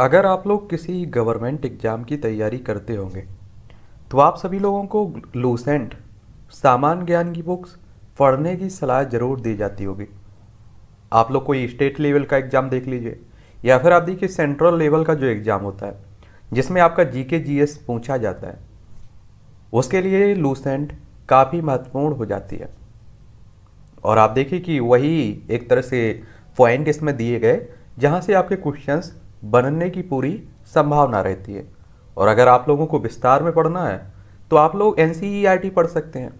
अगर आप लोग किसी गवर्नमेंट एग्ज़ाम की तैयारी करते होंगे तो आप सभी लोगों को लूसेंट सामान ज्ञान की बुक्स पढ़ने की सलाह ज़रूर दी जाती होगी आप लोग कोई स्टेट लेवल का एग्ज़ाम देख लीजिए या फिर आप देखिए सेंट्रल लेवल का जो एग्ज़ाम होता है जिसमें आपका जी के जी एस पूछा जाता है उसके लिए लूसेंट काफ़ी महत्वपूर्ण हो जाती है और आप देखिए कि वही एक तरह से पॉइंट इसमें दिए गए जहाँ से आपके क्वेश्चंस बनने की पूरी संभावना रहती है और अगर आप लोगों को विस्तार में पढ़ना है तो आप लोग एन e पढ़ सकते हैं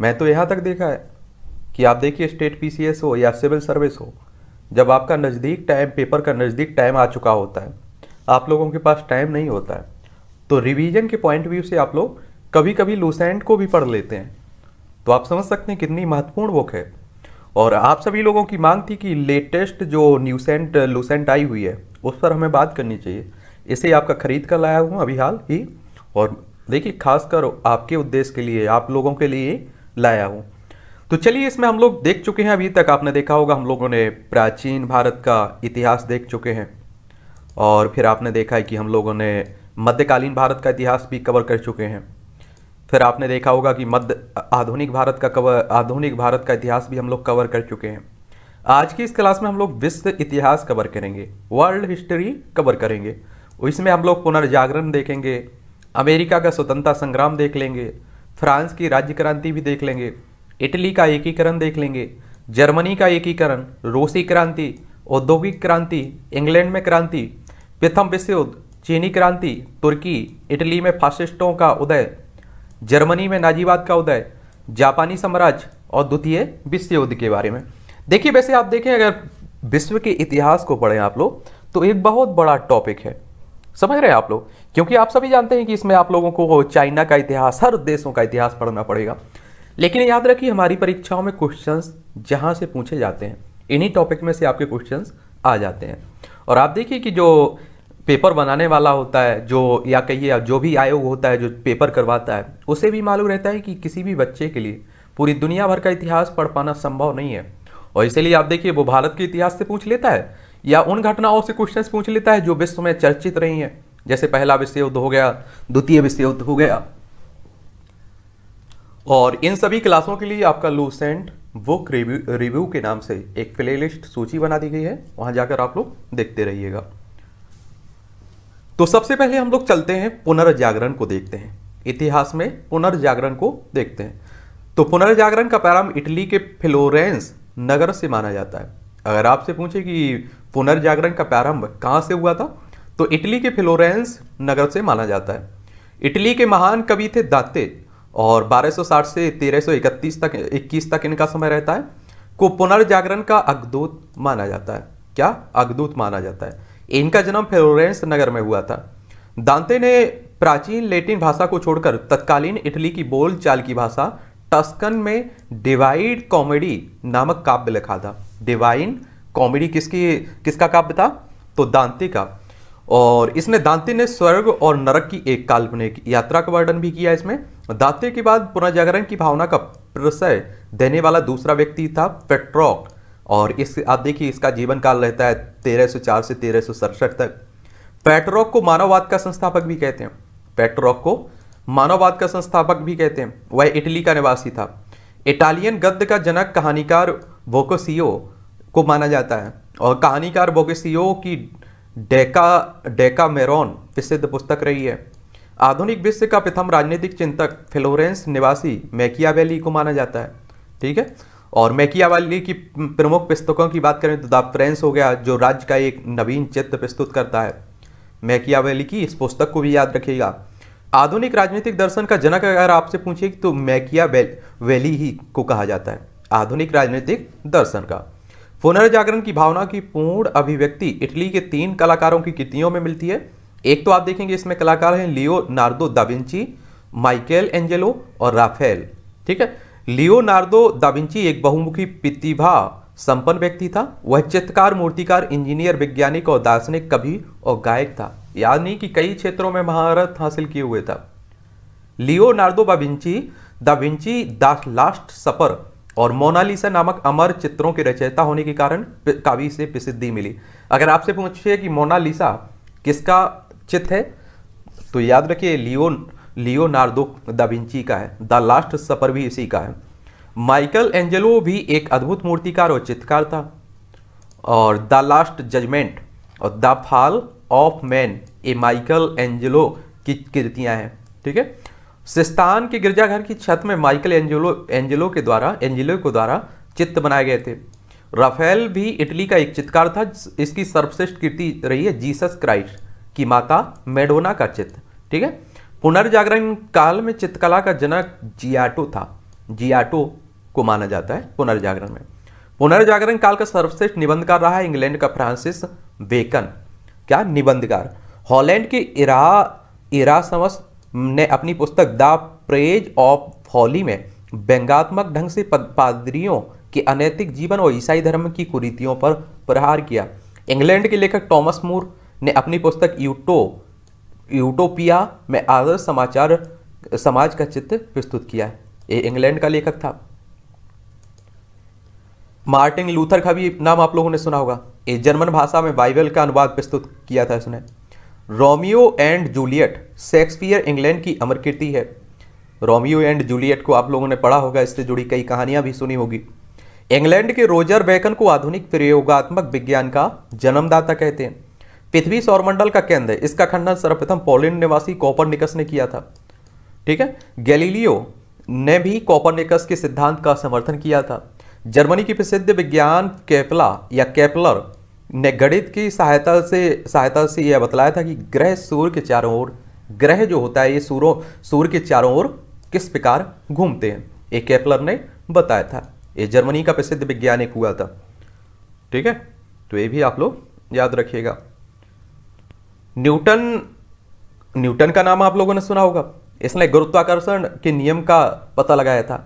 मैं तो यहाँ तक देखा है कि आप देखिए स्टेट पी हो या सिविल सर्विस हो जब आपका नज़दीक टाइम पेपर का नज़दीक टाइम आ चुका होता है आप लोगों के पास टाइम नहीं होता है तो रिवीजन के पॉइंट व्यू से आप लोग कभी कभी लूसेंट को भी पढ़ लेते हैं तो आप समझ सकते हैं कितनी महत्वपूर्ण बुक है और आप सभी लोगों की मांग थी कि लेटेस्ट जो न्यूसेंट लूसेंट आई हुई है उस पर हमें बात करनी चाहिए इसे आपका खरीद कर लाया हूँ अभी हाल ही और देखिए खासकर आपके उद्देश्य के लिए आप लोगों के लिए लाया हूँ तो चलिए इसमें हम लोग देख चुके हैं अभी तक आपने देखा होगा हम लोगों ने प्राचीन भारत का इतिहास देख चुके हैं और फिर आपने देखा है कि हम लोगों ने मध्यकालीन भारत का इतिहास भी कवर कर चुके हैं फिर आपने देखा होगा कि मध्य आधुनिक भारत का कवर आधुनिक भारत का इतिहास भी हम लोग कवर कर चुके हैं आज की इस क्लास में हम लोग विश्व इतिहास कवर करेंगे वर्ल्ड हिस्ट्री कवर करेंगे इसमें हम लोग पुनर्जागरण देखेंगे अमेरिका का स्वतंत्रता संग्राम देख लेंगे फ्रांस की राज्य क्रांति भी देख लेंगे इटली का एकीकरण देख लेंगे जर्मनी का एकीकरण रूसी क्रांति औद्योगिक क्रांति इंग्लैंड में क्रांति प्रथम विश्व युद्ध चीनी क्रांति तुर्की इटली में फासिस्टों का उदय जर्मनी में नाजीवाद का उदय जापानी साम्राज्य और द्वितीय विश्व युद्ध के बारे में देखिए वैसे आप देखें अगर विश्व के इतिहास को पढ़ें आप लोग तो एक बहुत बड़ा टॉपिक है समझ रहे हैं आप लोग क्योंकि आप सभी जानते हैं कि इसमें आप लोगों को चाइना का इतिहास हर देशों का इतिहास पढ़ना पड़ेगा लेकिन याद रखिए हमारी परीक्षाओं में क्वेश्चंस जहां से पूछे जाते हैं इन्हीं टॉपिक में से आपके क्वेश्चंस आ जाते हैं और आप देखिए कि जो पेपर बनाने वाला होता है जो या कहिए जो भी आयोग होता है जो पेपर करवाता है उसे भी मालूम रहता है कि किसी भी बच्चे के लिए पूरी दुनिया भर का इतिहास पढ़ पाना संभव नहीं है और इसीलिए आप देखिए वो भारत के इतिहास से पूछ लेता है या उन घटनाओं से क्वेश्चन पूछ लेता है जो विश्व में चर्चित रही हैं जैसे पहला विश्व युद्ध हो गया द्वितीय विश्व युद्ध हो गया और इन सभी क्लासों के लिए आपका लूसेंट बुक रिव्यू रिव्यू के नाम से एक प्लेलिस्ट सूची बना दी गई है वहाँ जाकर आप लोग देखते रहिएगा तो सबसे पहले हम लोग चलते हैं पुनर्जागरण को देखते हैं इतिहास में पुनर्जागरण को देखते हैं तो पुनर्जागरण का प्रारंभ इटली के फ्लोरेंस नगर से माना जाता है अगर आपसे पूछे कि पुनर्जागरण का प्रारंभ कहाँ से हुआ था तो इटली के फ्लोरेंस नगर से माना जाता है इटली के महान कवि थे दाते और 1260 से 1331 तक 21 तक इनका समय रहता है को पुनर्जागरण का अग्दूत माना जाता है क्या अग्दूत माना जाता है इनका जन्म फ्लोरेंस नगर में हुआ था दांते ने प्राचीन लेटिन भाषा को छोड़कर तत्कालीन इटली की बोल चाल की भाषा टस्कन में डिवाइड कॉमेडी नामक काव्य लिखा था डिवाइन कॉमेडी किसकी किसका काव्य था तो दांते का और इसने दांते ने स्वर्ग और नरक की एक काल्पनिक यात्रा का वर्णन भी किया इसमें दांते के बाद पुनर्जागरण की भावना का प्रसय देने वाला दूसरा व्यक्ति था पेट्रॉक और इस आप देखिए इसका जीवन काल रहता है तेरह सौ चार से तेरह सौ सड़सठ तक पैटरॉक को मानववाद का संस्थापक भी कहते हैं पैटरॉक को मानववाद का संस्थापक भी कहते हैं वह इटली का निवासी था इटालियन गद्य का जनक कहानीकार बोकोसियो को माना जाता है और कहानीकार बोकोसियो की डेका डेका मेरोन प्रसिद्ध पुस्तक रही है आधुनिक विश्व का प्रथम राजनीतिक चिंतक फ्लोरेंस निवासी मैकियावेली को माना जाता है ठीक है और मैकियावाली की प्रमुख पुस्तकों की बात करें तो द फ्रेंस हो गया जो राज्य का एक नवीन चित्र प्रस्तुत करता है मैकियावेली की इस पुस्तक को भी याद रखिएगा आधुनिक राजनीतिक दर्शन का जनक अगर आपसे पूछेगी तो मैकिया वैली ही को कहा जाता है आधुनिक राजनीतिक दर्शन का पुनर्जागरण की भावना की पूर्ण अभिव्यक्ति इटली के तीन कलाकारों की कृतियों में मिलती है एक तो आप देखेंगे इसमें कलाकार हैं Leonardo da Vinci Michelangelo और राफेल ठीक है लियोनार्डो दाविंची एक बहुमुखी प्रतिभा संपन्न व्यक्ति था वह चित्रकार मूर्तिकार इंजीनियर वैज्ञानिक और दार्शनिक कवि और गायक था यानी कि कई क्षेत्रों में महारत हासिल किए हुए था लियोनार्डो बाविंची दाविंची द लास्ट सफर और मोनालिसा नामक अमर चित्रों के रचयिता होने के कारण कवि से प्रसिद्धि मिली अगर आपसे पूछिए कि मोनालिसा किसका चित्र है तो याद रखिए लियोन लियोनार्डो दाविंची का है द लास्ट सफर भी इसी का है माइकल एंजेलो भी एक अद्भुत मूर्तिकार और चित्रकार था और द लास्ट जजमेंट और द फॉल ऑफ मैन ए माइकल एंजेलो की कृतियाँ हैं ठीक है सिस्तान के गिरजाघर की छत में माइकल एंजेलो एंजेलो के द्वारा एंजेलो के द्वारा चित्र बनाए गए थे राफेल भी इटली का एक चित्रकार था इसकी सर्वश्रेष्ठ कृति रही है जीसस क्राइस्ट की माता मेडोना का चित्र ठीक है पुनर्जागरण काल में चित्रकला का जनक जियाटो था जियाटो को माना जाता है पुनर्जागरण में पुनर्जागरण काल का सर्वश्रेष्ठ निबंधकार रहा है इंग्लैंड का फ्रांसिस बेकन क्या निबंधकार हॉलैंड के इरा इरासमस ने अपनी पुस्तक द प्रेज ऑफ फॉली में व्यंगात्मक ढंग से पादरियों के अनैतिक जीवन और ईसाई धर्म की कुरीतियों पर प्रहार किया इंग्लैंड के लेखक टॉमस मूर ने अपनी पुस्तक यूटो यूटोपिया में आदर्श समाचार समाज का चित्र प्रस्तुत किया है ये इंग्लैंड का लेखक था मार्टिन लूथर का भी नाम आप लोगों ने सुना होगा ये जर्मन भाषा में बाइबल का अनुवाद प्रस्तुत किया था इसने Romeo and Juliet Shakespeare England की अमर कीर्ति है रोमियो एंड जूलियट को आप लोगों ने पढ़ा होगा इससे जुड़ी कई कहानियां भी सुनी होगी इंग्लैंड के रोजर बैकन को आधुनिक प्रयोगात्मक विज्ञान का जन्मदाता कहते हैं पृथ्वी सौरमंडल का केंद्र इसका खंडन सर्वप्रथम पोलैंड निवासी निकस ने किया था ठीक है गैलीलियो ने भी निकस के सिद्धांत का समर्थन किया था जर्मनी की प्रसिद्ध विज्ञान कैपला या कैपलर ने गणित की सहायता से सहायता से यह बतलाया था कि ग्रह सूर्य के चारों ओर ग्रह जो होता है ये सूर्यों सूर्य के चारों ओर किस प्रकार घूमते हैं ये कैपलर ने बताया था ये जर्मनी का प्रसिद्ध वैज्ञानिक हुआ था ठीक है तो ये भी आप लोग याद रखिएगा न्यूटन न्यूटन का नाम आप लोगों ने सुना होगा इसने गुरुत्वाकर्षण के नियम का पता लगाया था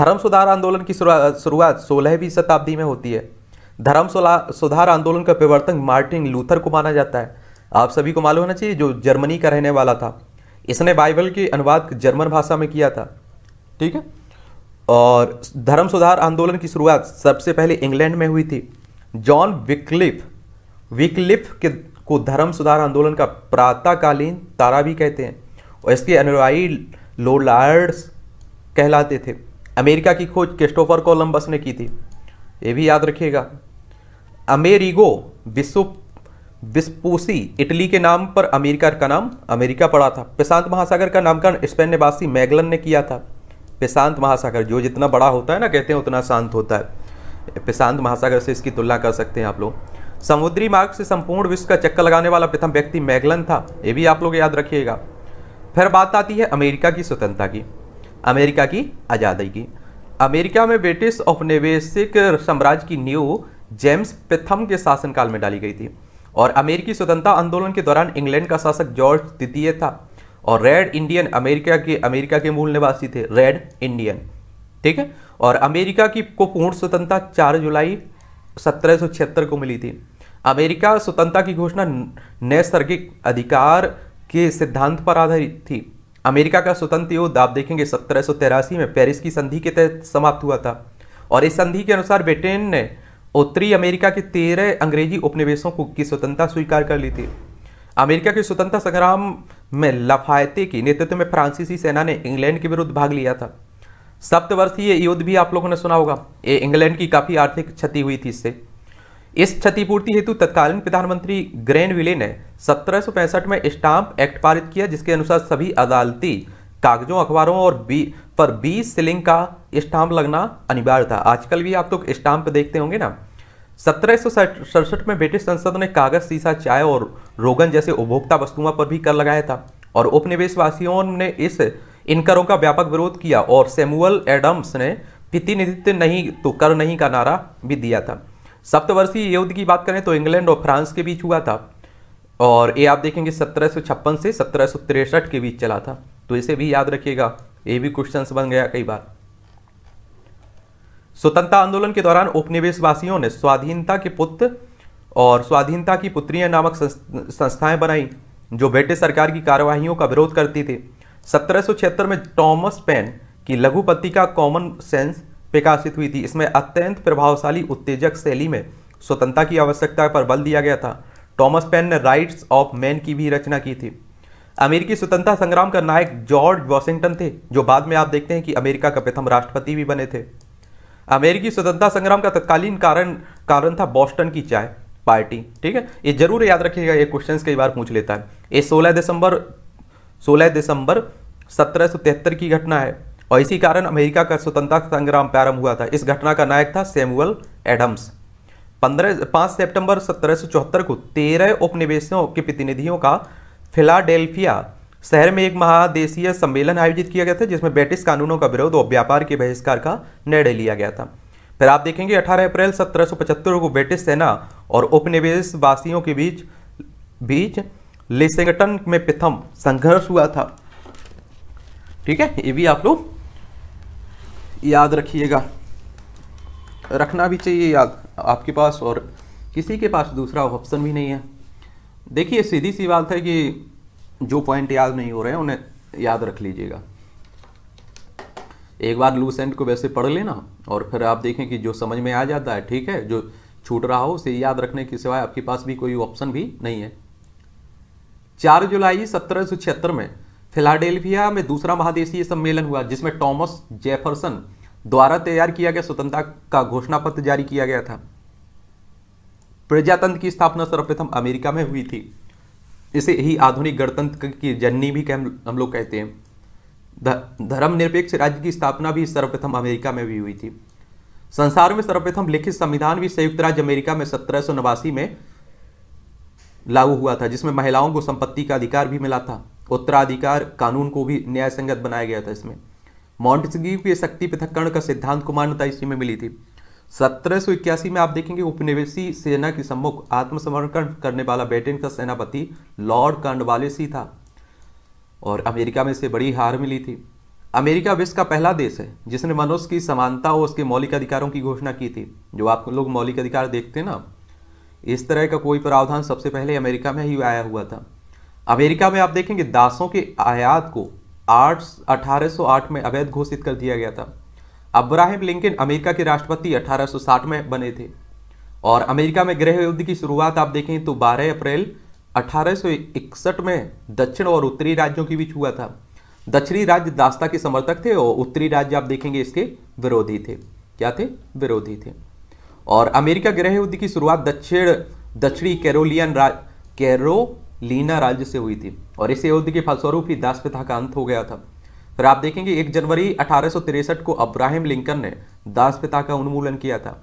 धर्म सुधार आंदोलन की शुरुआत सोलहवीं शताब्दी में होती है धर्म सुधार आंदोलन का परिवर्तन मार्टिन लूथर को माना जाता है आप सभी को मालूम होना चाहिए जो जर्मनी का रहने वाला था इसने बाइबल के अनुवाद जर्मन भाषा में किया था ठीक है और धर्म सुधार आंदोलन की शुरुआत सबसे पहले इंग्लैंड में हुई थी जॉन विकलिफ विकलिफ के को धर्म सुधार आंदोलन का प्रातःकालीन तारा भी कहते हैं और इसके अनुयायी लोलार्ड्स कहलाते थे अमेरिका की खोज क्रिस्टोफर कोलंबस ने की थी ये भी याद रखिएगा अमेरिगो विश्व विस्पूसी इटली के नाम पर अमेरिका का नाम अमेरिका पड़ा था प्रशांत महासागर का नामकरण स्पेन निवासी मैगलन ने किया था प्रशांत महासागर जो जितना बड़ा होता है ना कहते हैं उतना शांत होता है प्रशांत महासागर से इसकी तुलना कर सकते हैं आप लोग समुद्री मार्ग से संपूर्ण विश्व का चक्कर लगाने वाला प्रथम व्यक्ति मैगलन था ये भी आप लोग याद रखिएगा फिर बात आती है अमेरिका की स्वतंत्रता की अमेरिका की आज़ादी की अमेरिका में ब्रिटिश औपनिवेशिक साम्राज्य की नींव जेम्स प्रथम के शासनकाल में डाली गई थी और अमेरिकी स्वतंत्रता आंदोलन के दौरान इंग्लैंड का शासक जॉर्ज द्वितीय था और रेड इंडियन अमेरिका के अमेरिका के मूल निवासी थे रेड इंडियन ठीक है और अमेरिका की को पूर्ण स्वतंत्रता चार जुलाई सत्रह को मिली थी अमेरिका स्वतंत्रता की घोषणा नैसर्गिक अधिकार के सिद्धांत पर आधारित थी अमेरिका का स्वतंत्र युद्ध आप देखेंगे सत्रह में पेरिस की संधि के तहत समाप्त हुआ था और इस संधि के अनुसार ब्रिटेन ने उत्तरी अमेरिका के तेरह अंग्रेजी उपनिवेशों को की स्वतंत्रता स्वीकार कर ली थी अमेरिका के स्वतंत्रता संग्राम में लफायते की नेतृत्व में फ्रांसीसी सेना ने इंग्लैंड के विरुद्ध भाग लिया था सप्तवर्षीय युद्ध भी आप लोगों ने सुना होगा ये इंग्लैंड की काफ़ी आर्थिक क्षति हुई थी इससे इस क्षतिपूर्ति हेतु तत्कालीन प्रधानमंत्री ग्रैन विले ने सत्रह में स्टाम्प एक्ट पारित किया जिसके अनुसार सभी अदालती कागजों अखबारों और बी पर 20 सिलिंग का स्टाम्प लगना अनिवार्य था आजकल भी आप लोग तो स्टाम्प देखते होंगे ना सत्रह में ब्रिटिश संसद ने कागज सीसा चाय और रोगन जैसे उपभोक्ता वस्तुओं पर भी कर लगाया था और उपनिवेशवासियों ने इस इन करों का व्यापक विरोध किया और सेमुअल एडम्स ने प्रतिनिधित्व नहीं तो कर नहीं का नारा भी दिया था सप्तवर्षीय युद्ध की बात करें तो इंग्लैंड और फ्रांस के बीच हुआ था और ये आप देखेंगे सत्रह से सत्रह के बीच चला था तो इसे भी याद रखिएगा ये भी क्वेश्चन बन गया कई बार स्वतंत्रता आंदोलन के दौरान उपनिवेशवासियों ने स्वाधीनता के पुत्र और स्वाधीनता की पुत्रियां नामक संस्थाएं बनाई जो ब्रिटिश सरकार की कार्यवाहियों का विरोध करती थी सत्रह में टॉमस पेन की लघु पत्रिका कॉमन सेंस प्रकाशित हुई थी इसमें अत्यंत प्रभावशाली उत्तेजक शैली में स्वतंत्रता की आवश्यकता पर बल दिया गया था टॉमस पेन ने राइट्स ऑफ मैन की भी रचना की थी अमेरिकी स्वतंत्रता संग्राम का नायक जॉर्ज वॉशिंगटन थे जो बाद में आप देखते हैं कि अमेरिका का प्रथम राष्ट्रपति भी बने थे अमेरिकी स्वतंत्रता संग्राम का तत्कालीन कारण कारण था बॉस्टन की चाय पार्टी ठीक है ये जरूर याद रखिएगा ये क्वेश्चंस कई बार पूछ लेता है ये 16 दिसंबर 16 दिसंबर सत्रह की घटना है और इसी कारण अमेरिका का स्वतंत्रता संग्राम प्रारंभ हुआ था इस घटना का नायक था सैमुअल एडम्स पंद्रह पाँच सितंबर सत्रह को तेरह उपनिवेशों के प्रतिनिधियों का फिलाडेल्फिया शहर में एक महादेशीय सम्मेलन आयोजित किया गया था जिसमें ब्रिटिश कानूनों का विरोध और व्यापार के बहिष्कार का निर्णय लिया गया था फिर आप देखेंगे 18 अप्रैल सत्रह को ब्रिटिश सेना और उपनिवेशवासियों के बीच बीच लेसेंगटन में प्रथम संघर्ष हुआ था ठीक है ये भी आप लोग याद रखिएगा रखना भी चाहिए याद आपके पास और किसी के पास दूसरा ऑप्शन भी नहीं है देखिए सीधी सी बात है कि जो पॉइंट याद नहीं हो रहे हैं उन्हें याद रख लीजिएगा एक बार लूस एंड को वैसे पढ़ लेना और फिर आप देखें कि जो समझ में आ जाता है ठीक है जो छूट रहा हो उसे याद रखने के सिवाय आपके पास भी कोई ऑप्शन भी नहीं है चार जुलाई सत्रह में फिलाडेल्फिया में दूसरा महादेशीय सम्मेलन हुआ जिसमें टॉमस जेफरसन द्वारा तैयार किया गया स्वतंत्रता का घोषणा पत्र जारी किया गया था प्रजातंत्र की स्थापना सर्वप्रथम अमेरिका में हुई थी इसे ही आधुनिक गणतंत्र की जननी भी हम, हम लोग कहते हैं धर्मनिरपेक्ष राज्य की स्थापना भी सर्वप्रथम अमेरिका में भी हुई थी संसार में सर्वप्रथम लिखित संविधान भी संयुक्त राज्य अमेरिका में सत्रह में लागू हुआ था जिसमें महिलाओं को संपत्ति का अधिकार भी मिला था उत्तराधिकार कानून को भी न्याय संगत बनाया गया था इसमें मॉन्टेसगी के शक्ति पृथककरण का सिद्धांत को मान्यता इसी में मिली थी सत्रह में आप देखेंगे उपनिवेशी सेना के सम्मुख आत्मसमर्पण करने वाला ब्रिटेन का सेनापति लॉर्ड कर्नवालिसी था और अमेरिका में इसे बड़ी हार मिली थी अमेरिका विश्व का पहला देश है जिसने मनुष्य की समानता और उसके मौलिक अधिकारों की घोषणा की थी जो आप लोग मौलिक अधिकार देखते हैं ना इस तरह का कोई प्रावधान सबसे पहले अमेरिका में ही आया हुआ था अमेरिका में आप देखेंगे दासों के आयात को आठ अठारह में अवैध घोषित कर दिया गया था अब्राहिम लिंकन अमेरिका के राष्ट्रपति 1860 में बने थे और अमेरिका में गृह युद्ध की शुरुआत आप देखें तो 12 अप्रैल 1861 में दक्षिण और उत्तरी राज्यों के बीच हुआ था दक्षिणी राज्य दास्ता के समर्थक थे और उत्तरी राज्य आप देखेंगे इसके विरोधी थे क्या थे विरोधी थे और अमेरिका ग्रह युद्ध की शुरुआत दक्षिण दक्षिणी कैरोलियन राज कैरोलिना राज्य से हुई थी और इस युद्ध के फलस्वरूप ही दास प्रथा का अंत हो गया था फिर आप देखेंगे एक जनवरी अठारह को अब्राहम लिंकन ने दास प्रथा का उन्मूलन किया था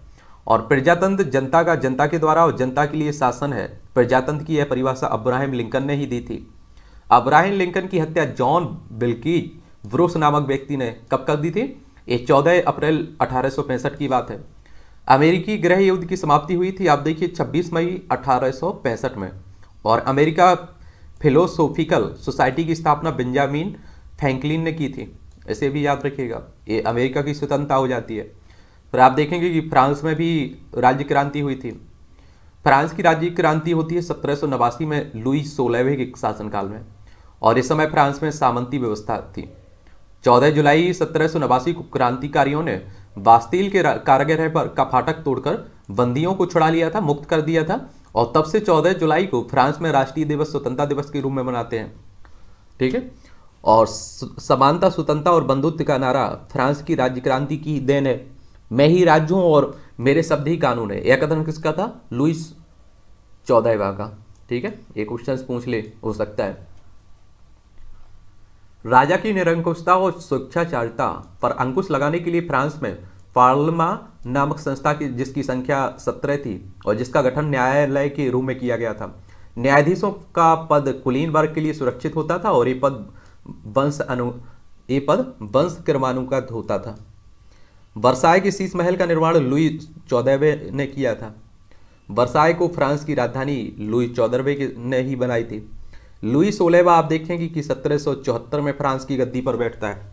और प्रजातंत्र जनता का जनता के द्वारा और जनता के लिए शासन है प्रजातंत्र की यह परिभाषा अब्राहम लिंकन ने ही दी थी अब्राहम लिंकन की हत्या जॉन बिल्की ब्रूस नामक व्यक्ति ने कब कर दी थी ये 14 अप्रैल अठारह की बात है अमेरिकी गृह युद्ध की समाप्ति हुई थी आप देखिए 26 मई अठारह में और अमेरिका फिलोसोफिकल सोसाइटी की स्थापना बेंजामिन फैंकलिन ने की थी ऐसे भी याद रखिएगा ये अमेरिका की स्वतंत्रता हो जाती है फिर आप देखेंगे कि फ्रांस में भी राज्य क्रांति हुई थी फ्रांस की राज्य क्रांति होती है सत्रह में लुई सोलहवे के शासनकाल में और इस समय फ्रांस में सामंती व्यवस्था थी 14 जुलाई सत्रह को क्रांतिकारियों ने बास्तील के कारागृह पर का फाटक तोड़कर बंदियों को छुड़ा लिया था मुक्त कर दिया था और तब से 14 जुलाई को फ्रांस में राष्ट्रीय दिवस स्वतंत्रता दिवस के रूप में मनाते हैं ठीक है और समानता स्वतंत्रता और बंधुत्व का नारा फ्रांस की राज्य क्रांति की देन है मैं ही राज्य हूँ और मेरे शब्द ही कानून है यह कथन किसका था लुइस चौदह का ठीक है ये क्वेश्चन पूछ ले हो सकता है राजा की निरंकुशता और स्वेच्छाचारिता पर अंकुश लगाने के लिए फ्रांस में फार्लमा नामक संस्था की जिसकी संख्या सत्रह थी और जिसका गठन न्यायालय के रूप में किया गया था न्यायाधीशों का पद कुलीन वर्ग के लिए सुरक्षित होता था और ये पद वंश अनु ये पद वंश क्रमानुगत होता था वर्साय के शीश महल का निर्माण लुई चौदहवे ने किया था वर्षाए को फ्रांस की राजधानी लुई चौदहवे ने ही बनाई थी लुई सोलेवा आप देखेंगे कि सत्रह में फ्रांस की गद्दी पर बैठता है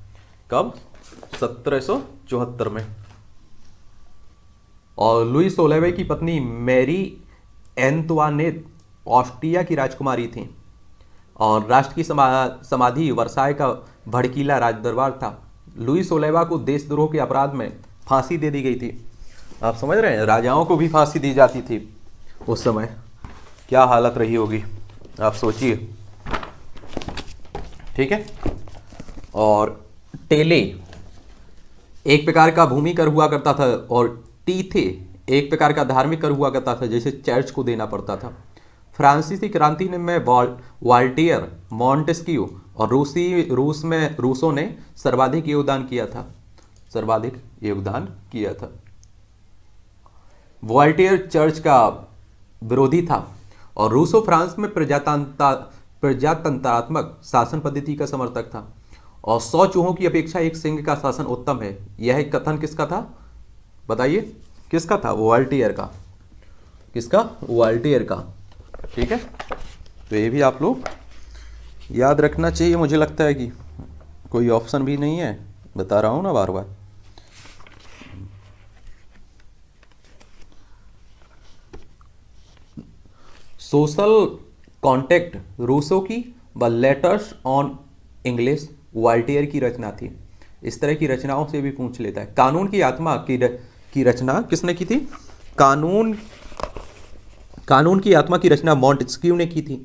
कब सत्रह में और लुई सोलेवे की पत्नी मैरी एंतवानेत ऑस्ट्रिया की राजकुमारी थी और राष्ट्र की समाधि वर्षाए का भड़कीला राजदरबार था लुई सोलेवा को देशद्रोह के अपराध में फांसी दे दी गई थी आप समझ रहे हैं राजाओं को भी फांसी दी जाती थी उस समय क्या हालत रही होगी आप सोचिए ठीक है और टेले एक प्रकार का भूमि कर हुआ करता था और टीथे एक प्रकार का धार्मिक कर हुआ करता था जैसे चर्च को देना पड़ता था फ्रांसीसी क्रांति ने में वाल्टियर मॉन्टेस्क्यू और रूसी रूस में रूसों ने सर्वाधिक योगदान किया था सर्वाधिक योगदान किया था वाल्टियर चर्च का विरोधी था और रूसो फ्रांस में प्रजातंत्रात्मक शासन पद्धति का समर्थक था और सौ चूहों की अपेक्षा एक सिंह का शासन उत्तम है यह कथन किसका था बताइए किसका था वाल्टियर का किसका वाल्टियर का ठीक है तो ये भी आप लोग याद रखना चाहिए मुझे लगता है कि कोई ऑप्शन भी नहीं है बता रहा हूँ ना बार बार सोशल कॉन्टेक्ट रूसो की व लेटर्स ऑन इंग्लिश वाल्टियर की रचना थी इस तरह की रचनाओं से भी पूछ लेता है कानून की आत्मा की र, की रचना किसने की थी कानून कानून की आत्मा की रचना मॉन्ट ने की थी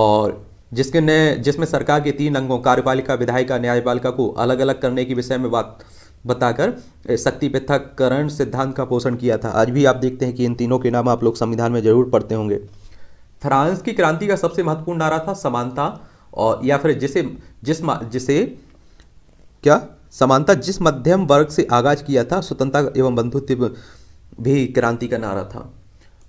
और जिसके ने जिसमें सरकार के तीन अंगों कार्यपालिका विधायिका न्यायपालिका को अलग अलग करने के विषय में बात बताकर शक्ति पृथककरण सिद्धांत का पोषण किया था आज भी आप देखते हैं कि इन तीनों के नाम आप लोग संविधान में जरूर पढ़ते होंगे फ्रांस की क्रांति का सबसे महत्वपूर्ण नारा था समानता और या फिर जिसे जिस जिसे क्या समानता जिस मध्यम वर्ग से आगाज किया था स्वतंत्रता एवं बंधुत्व भी क्रांति का नारा था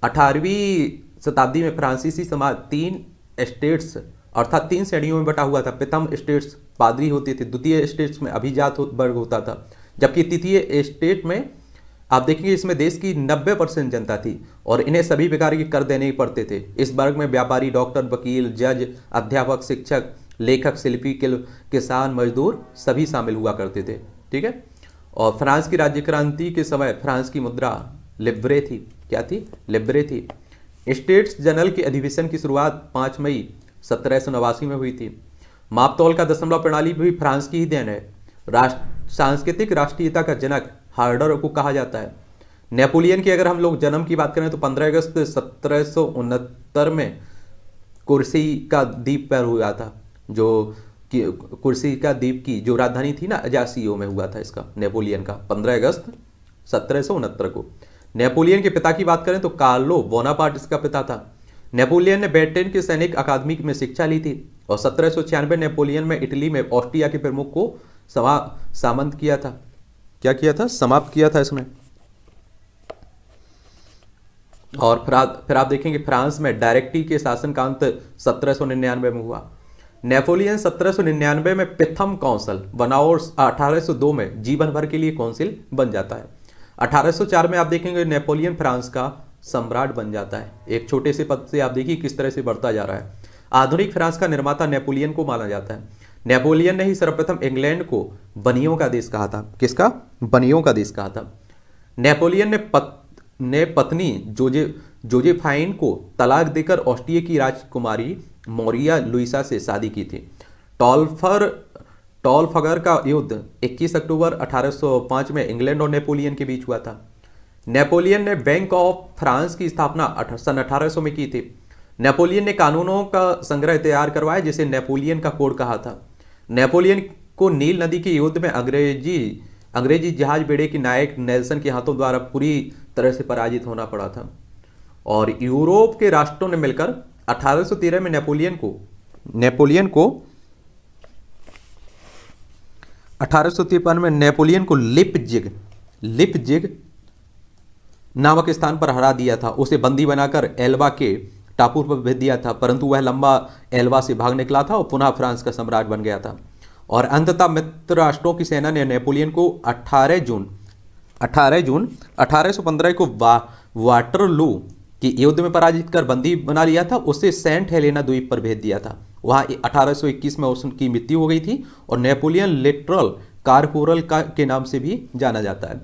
अठारहवीं शताब्दी में फ्रांसीसी समाज तीन स्टेट्स अर्थात तीन श्रेणियों में बटा हुआ था प्रथम स्टेट्स पादरी होते थे द्वितीय स्टेट्स में अभिजात वर्ग होता था जबकि तृतीय स्टेट में आप देखेंगे इसमें देश की 90 परसेंट जनता थी और इन्हें सभी प्रकार के कर देने ही पड़ते थे इस वर्ग में व्यापारी डॉक्टर वकील जज अध्यापक शिक्षक लेखक शिल्पी किसान मजदूर सभी शामिल हुआ करते थे ठीक है और फ्रांस की राज्य क्रांति के समय फ्रांस की मुद्रा लिब्रे थी क्या थी लिब्रे थी स्टेट्स जनरल के अधिवेशन की शुरुआत पाँच मई सत्रह में हुई थी मापतौल का दशमलव प्रणाली भी फ्रांस की ही देन है राष्ट्र सांस्कृतिक राष्ट्रीयता का जनक हार्डर को कहा जाता है नेपोलियन की अगर हम लोग जन्म की बात करें तो 15 अगस्त सत्रह में कुर्सी का द्वीप पर हुआ था जो कि कुर्सी का द्वीप की जो राजधानी थी ना अजासीओ में हुआ था इसका नेपोलियन का 15 अगस्त सत्रह को नेपोलियन के पिता की बात करें तो कार्लो बोनापार्ट इसका पिता था नेपोलियन ने ब्रिटेन के सैनिक अकादमी में शिक्षा ली थी और सत्रह नेपोलियन में इटली में ऑस्ट्रिया के प्रमुख को सभा सामंत किया था क्या किया था समाप्त किया था इसमें और फिर आप फिर आप देखेंगे फ्रांस में डायरेक्टी के शासन का अंत सत्रह में हुआ नेपोलियन सत्रह में प्रथम कौंसल बना और 1802 में जीवन भर के लिए कौंसिल बन जाता है 1804 में आप देखेंगे नेपोलियन फ्रांस का सम्राट बन जाता है एक छोटे से पद से आप देखिए किस तरह से बढ़ता जा रहा है आधुनिक फ्रांस का निर्माता नेपोलियन को माना जाता है नेपोलियन ने ही सर्वप्रथम इंग्लैंड को बनियों का देश कहा था किसका बनियों का देश कहा था नेपोलियन ने पत, ने पत्नी जोजे जोजेफाइन को तलाक देकर ऑस्ट्रिया की राजकुमारी मौरिया लुइसा से शादी की थी टॉल्फर टॉल्फगर का युद्ध 21 अक्टूबर 1805 में इंग्लैंड और नेपोलियन के बीच हुआ था नेपोलियन ने बैंक ऑफ फ्रांस की स्थापना सन अठारह में की थी नेपोलियन ने कानूनों का संग्रह तैयार करवाया जिसे नेपोलियन का कोड कहा था नेपोलियन को नील नदी के युद्ध में अंग्रेजी अंग्रेजी जहाज बेड़े के नायक नेल्सन के हाथों द्वारा पूरी तरह से पराजित होना पड़ा था और यूरोप के राष्ट्रों ने मिलकर 1813 में नेपोलियन को नेपोलियन को अठारह में नेपोलियन को लिपजिग लिपजिग नामक स्थान पर हरा दिया था उसे बंदी बनाकर एल्बा के टापुर पर भेज दिया था परंतु वह लंबा एल्वा से भाग निकला था और पुनः फ्रांस का सम्राट बन गया था और अंततः मित्र राष्ट्रों की सेना ने नेपोलियन को 18 जून 18 जून 1815 को वा, वाटरलू की युद्ध में पराजित कर बंदी बना लिया था उसे सेंट हेलेना द्वीप पर भेज दिया था वहाँ 1821 में उसकी मृत्यु हो गई थी और नेपोलियन लिटरल कारपोरल का के नाम से भी जाना जाता है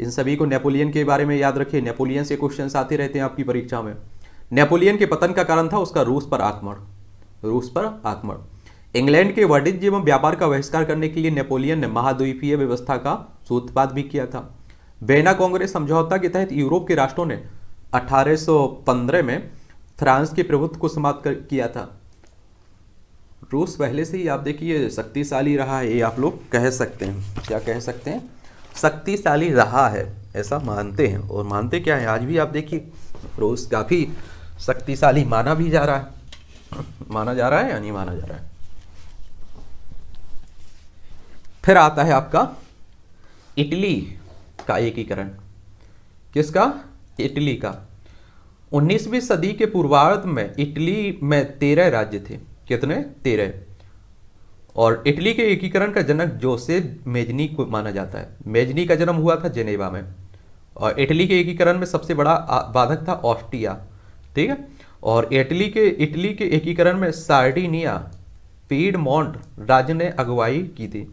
इन सभी को नेपोलियन के बारे में याद रखिए नेपोलियन से क्वेश्चन आते रहते हैं आपकी परीक्षा में नेपोलियन के पतन का कारण था उसका रूस पर आक्रमण रूस पर आक्रमण इंग्लैंड के वाणिज्य एवं व्यापार का बहिष्कार करने के लिए नेपोलियन ने महाद्वीपीय व्यवस्था का सूत्रपात भी किया था वेना कांग्रेस समझौता के तहत यूरोप के राष्ट्रों ने 1815 में फ्रांस के प्रभुत्व को समाप्त किया था रूस पहले से ही आप देखिए शक्तिशाली रहा है ये आप लोग कह सकते हैं क्या कह सकते हैं शक्तिशाली रहा है ऐसा मानते हैं और मानते क्या है आज भी आप देखिए रूस काफ़ी शक्तिशाली माना भी जा रहा है माना जा रहा है या नहीं माना जा रहा है फिर आता है आपका इटली का एकीकरण किसका इटली का 19वीं सदी के पूर्वार्ध में इटली में तेरह राज्य थे कितने तेरह और इटली के एकीकरण का जनक जोसेफ मेजनी को माना जाता है मेजनी का जन्म हुआ था जेनेवा में और इटली के एकीकरण में सबसे बड़ा बाधक था ऑस्ट्रिया ठीक है और इटली के इटली के एकीकरण में सार्डिनिया पीड मॉन्ट राज्य ने अगुवाई की थी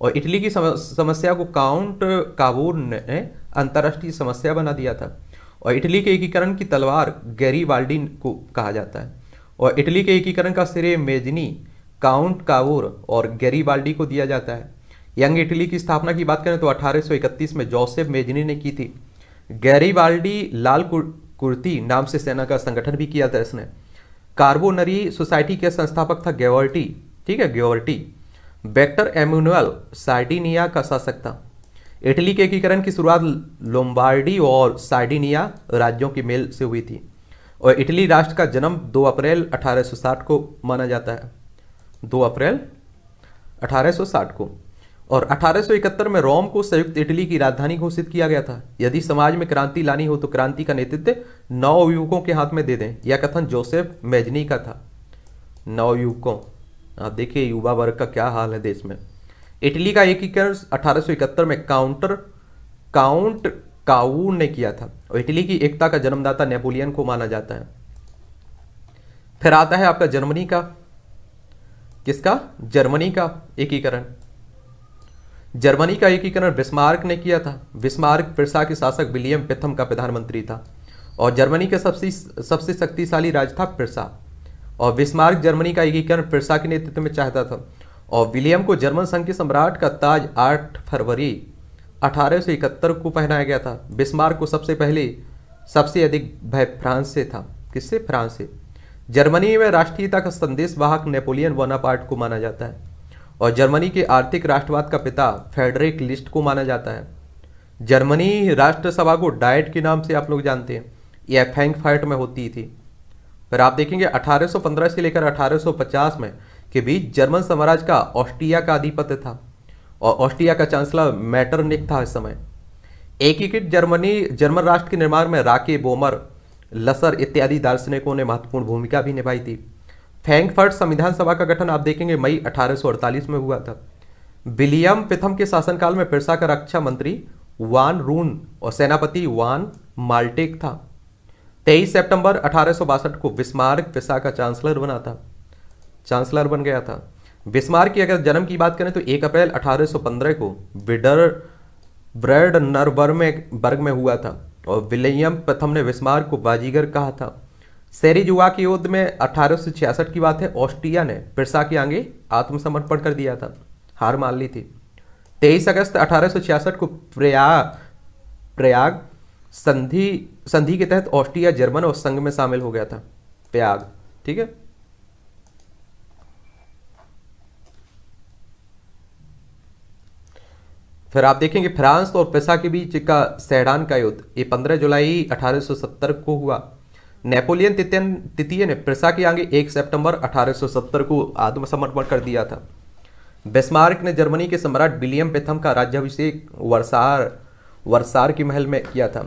और इटली की समस्या को काउंट काबूर ने अंतर्राष्ट्रीय समस्या बना दिया था और इटली के एकीकरण की तलवार गैरी को कहा जाता है और इटली के एकीकरण का श्रेय मेजनी काउंट कावूर और गैरी को दिया जाता है यंग इटली की स्थापना की बात करें तो 1831 में जोसेफ मेजनी ने की थी गैरी लाल कुर्ती नाम से सेना का संगठन भी किया था इसने कार्बोनरी सोसाइटी के संस्थापक था गेवर्टी ठीक है गेवर्टी वेक्टर एम्यूनुअल साइडिनिया का शासक था इटली के एकीकरण की शुरुआत लोम्बार्डी और साइडिनिया राज्यों की मेल से हुई थी और इटली राष्ट्र का जन्म 2 अप्रैल 1860 को माना जाता है 2 अप्रैल 1860 को और 1871 में रोम को संयुक्त इटली की राजधानी घोषित किया गया था यदि समाज में क्रांति लानी हो तो क्रांति का नेतृत्व नौ युवकों के हाथ में दे दें यह कथन जोसेफ मेजनी का था नौ युवकों आप देखिए युवा वर्ग का क्या हाल है देश में इटली का एकीकरण 1871 में काउंटर काउंट काउ ने किया था और इटली की एकता का जन्मदाता नेपोलियन को माना जाता है फिर आता है आपका जर्मनी का किसका जर्मनी का एकीकरण जर्मनी का एकीकरण बिस्मार्क ने किया था बिस्मार्क फिरसा के शासक विलियम पिथम का प्रधानमंत्री था और जर्मनी का सबसे सबसे शक्तिशाली राज था फिरसा और बिस्मार्क जर्मनी का एकीकरण फिरसा के नेतृत्व में चाहता था और विलियम को जर्मन संघ के सम्राट का ताज 8 फरवरी अठारह को पहनाया गया था बिस्मार्क को सबसे पहले सबसे अधिक भय फ्रांस से था किससे फ्रांस से जर्मनी में राष्ट्रीयता का संदेश वाहक नेपोलियन बोनापार्ट को माना जाता है और जर्मनी के आर्थिक राष्ट्रवाद का पिता फेडरिक लिस्ट को माना जाता है जर्मनी राष्ट्रसभा को डाइट के नाम से आप लोग जानते हैं यह फाइट में होती थी फिर आप देखेंगे 1815 से लेकर 1850 में के बीच जर्मन साम्राज्य का ऑस्ट्रिया का अधिपत्य था और ऑस्ट्रिया का चांसलर मैटरनिक था इस समय एकीकृत जर्मनी जर्मन राष्ट्र के निर्माण में राके बोमर लसर इत्यादि दार्शनिकों ने महत्वपूर्ण भूमिका भी निभाई थी फ्रैंकफर्ट संविधान सभा का गठन आप देखेंगे मई 1848 में हुआ था विलियम प्रथम के शासनकाल में फिरसा का रक्षा मंत्री वान रून और सेनापति वान माल्टेक था 23 सितंबर अठारह को विस्मार्क पेशा का चांसलर बना था चांसलर बन गया था विस्मार्क की अगर जन्म की बात करें तो 1 अप्रैल 1815 को विडर ब्रेड नरबर्ग में हुआ था और विलियम प्रथम ने विस्मार्क को बाजीगर कहा था शहरी जुआ के युद्ध में अठारह की बात है ऑस्ट्रिया ने पिरसा के आगे आत्मसमर्पण कर दिया था हार मान ली थी तेईस अगस्त अठारह को प्रयाग प्रयाग संधि संधि के तहत ऑस्ट्रिया जर्मन और संघ में शामिल हो गया था प्रयाग ठीक है फिर आप देखेंगे फ्रांस और पेशा के बीच का सैडान का युद्ध ये 15 जुलाई 1870 को हुआ नेपोलियन तृतीय ने प्रसा के आगे 1 सितंबर 1870 को आत्मसमर्पण कर दिया था बेस्मार्क ने जर्मनी के सम्राट विलियम पेथम का राज्याभिषेक वर्सार वर्सार के महल में किया था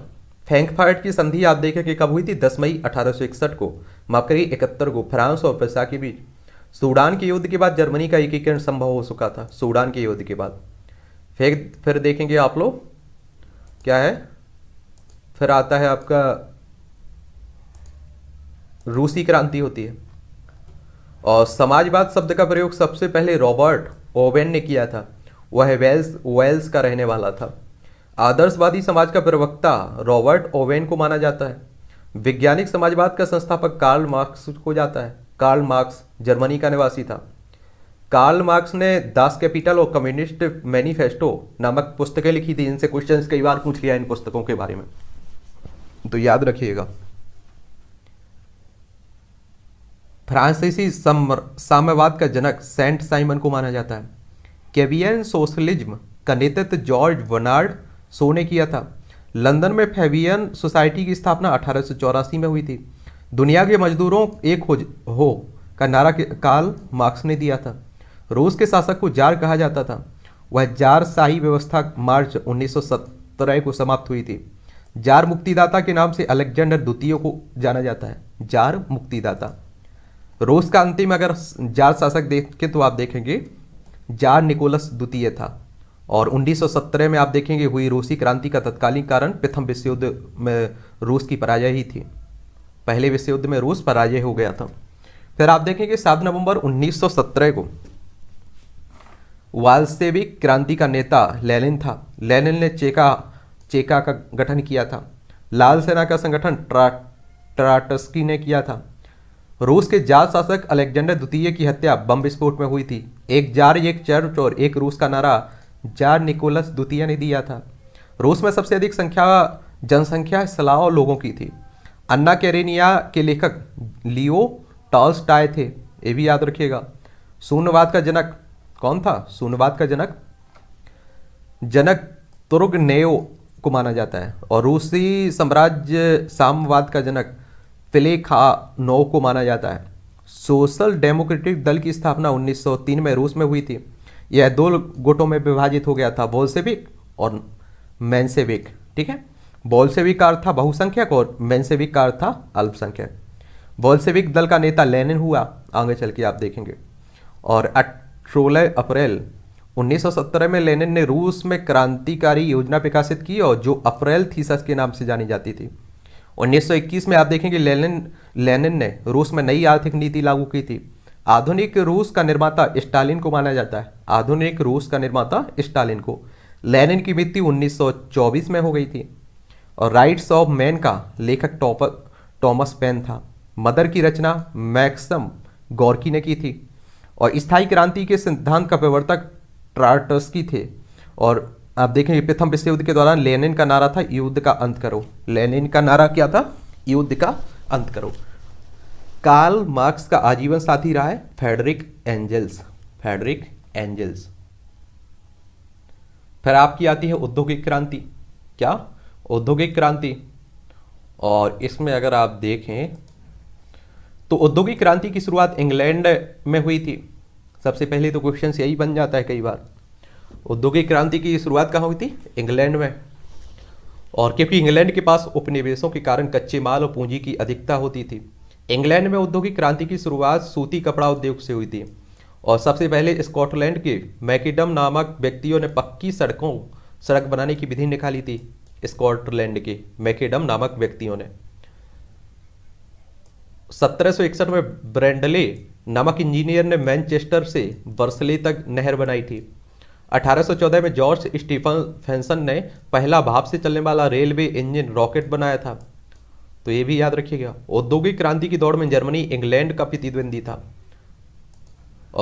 फ्रैंकफर्ट की संधि आप देखें कि कब हुई थी 10 मई 1861 को मकरी इकहत्तर को फ्रांस और प्रसा के बीच सूडान के युद्ध के बाद जर्मनी का एकीकरण संभव हो चुका था सूडान के युद्ध के बाद फिर देखेंगे आप लोग क्या है फिर आता है आपका रूसी क्रांति होती है और समाजवाद शब्द का प्रयोग सबसे पहले रॉबर्ट ओवेन ने किया था वह वेल्स वेल्स का रहने वाला था आदर्शवादी समाज का प्रवक्ता रॉबर्ट ओवेन को माना जाता है वैज्ञानिक समाजवाद का संस्थापक कार्ल मार्क्स को जाता है कार्ल मार्क्स जर्मनी का निवासी था कार्ल मार्क्स ने Das Kapital communist manifesto नामक पुस्तकें लिखी थी इनसे क्वेश्चंस कई बार पूछ लिया इन पुस्तकों के बारे में तो याद रखिएगा फ्रांसीसी साम्यवाद का जनक सेंट साइमन को माना जाता है कैबियन सोशलिज्म का नेतृत्व जॉर्ज वनार्ड सो ने किया था लंदन में फेवियन सोसाइटी की स्थापना अठारह में हुई थी दुनिया के मजदूरों एक हो, हो का नारा काल मार्क्स ने दिया था रूस के शासक को जार कहा जाता था वह जार शाही व्यवस्था मार्च 1917 को समाप्त हुई थी जार मुक्तिदाता के नाम से अलेक्जेंडर द्वितीय को जाना जाता है जार मुक्तिदाता रूस का अंतिम अगर जार शासक देखें तो आप देखेंगे जार निकोलस द्वितीय था और 1917 में आप देखेंगे हुई रूसी क्रांति का तत्कालीन कारण प्रथम विश्व युद्ध में रूस की पराजय ही थी पहले विश्व युद्ध में रूस पराजय हो गया था फिर आप देखेंगे सात नवंबर 1917 को वाल्सेविक क्रांति का नेता लेनिन था लेनिन ने चेका चेका का गठन किया था लाल सेना का संगठन ट्रा ट्राटस्की ने किया था रूस के जाल शासक अलेक्जेंडर द्वितीय की हत्या बम विस्फोट में हुई थी एक जार एक चर्च और एक रूस का नारा जार निकोलस द्वितीय ने दिया था रूस में सबसे अधिक संख्या जनसंख्या सलाह लोगों की थी अन्ना कैरेनिया के लेखक लियो टॉल्स थे ये भी याद रखिएगा शून्यवाद का जनक कौन था शून्यवाद का जनक जनक तुर्ग को माना जाता है और रूसी साम्राज्य सामवाद का जनक नौ को माना जाता है सोशल डेमोक्रेटिक दल की स्थापना 1903 में रूस में हुई थी यह दो गुटों में विभाजित हो गया था बोल्सेविक और मैंसेविक ठीक है बोल्सेविक का अर्थ था बहुसंख्यक और मैंसेविक का अर्थ था अल्पसंख्यक बोल्सेविक दल का नेता लेनिन हुआ आगे चल के आप देखेंगे और अट्रोल अप्रैल 1917 में लेनिन ने रूस में क्रांतिकारी योजना विकसित की और जो अप्रैल थीसस के नाम से जानी जाती थी 1921 में आप देखेंगे लेनिन लेनिन ने रूस में नई आर्थिक नीति लागू की थी आधुनिक रूस का निर्माता स्टालिन को माना जाता है आधुनिक रूस का निर्माता स्टालिन को लेनिन की मृत्यु 1924 में हो गई थी और राइट्स ऑफ मैन का लेखक टॉपर टॉमस पेन था मदर की रचना मैक्सम गौरकी ने की थी और स्थायी क्रांति के सिद्धांत का प्रवर्तक ट्राटस्की थे और आप देखें प्रथम विश्व युद्ध के दौरान लेनिन का नारा था युद्ध का अंत करो लेनिन का नारा क्या था युद्ध का अंत करो कार्ल मार्क्स का आजीवन साथी रहा है फेडरिक एंजल्स फेडरिक एंजल्स फिर आपकी आती है औद्योगिक क्रांति क्या औद्योगिक क्रांति और इसमें अगर आप देखें तो औद्योगिक क्रांति की शुरुआत इंग्लैंड में हुई थी सबसे पहले तो क्वेश्चन यही बन जाता है कई बार औद्योगिक क्रांति की शुरुआत कहाँ हुई थी इंग्लैंड में और क्योंकि इंग्लैंड के पास उपनिवेशों के कारण कच्चे माल और पूंजी की अधिकता होती थी इंग्लैंड में औद्योगिक क्रांति की शुरुआत सूती कपड़ा उद्योग से हुई थी और सबसे पहले स्कॉटलैंड के मैकेडम नामक व्यक्तियों ने पक्की सड़कों सड़क बनाने की विधि निकाली थी स्कॉटलैंड के मैकेडम नामक व्यक्तियों ने सत्रह में ब्रेंडले नामक इंजीनियर ने मैनचेस्टर से बर्सले तक नहर बनाई थी 1814 में जॉर्ज स्टीफन फैंसन ने पहला भाप से चलने वाला रेलवे इंजन रॉकेट बनाया था तो ये भी याद रखिएगा औद्योगिक क्रांति की दौड़ में जर्मनी इंग्लैंड का प्रतिद्वंदी था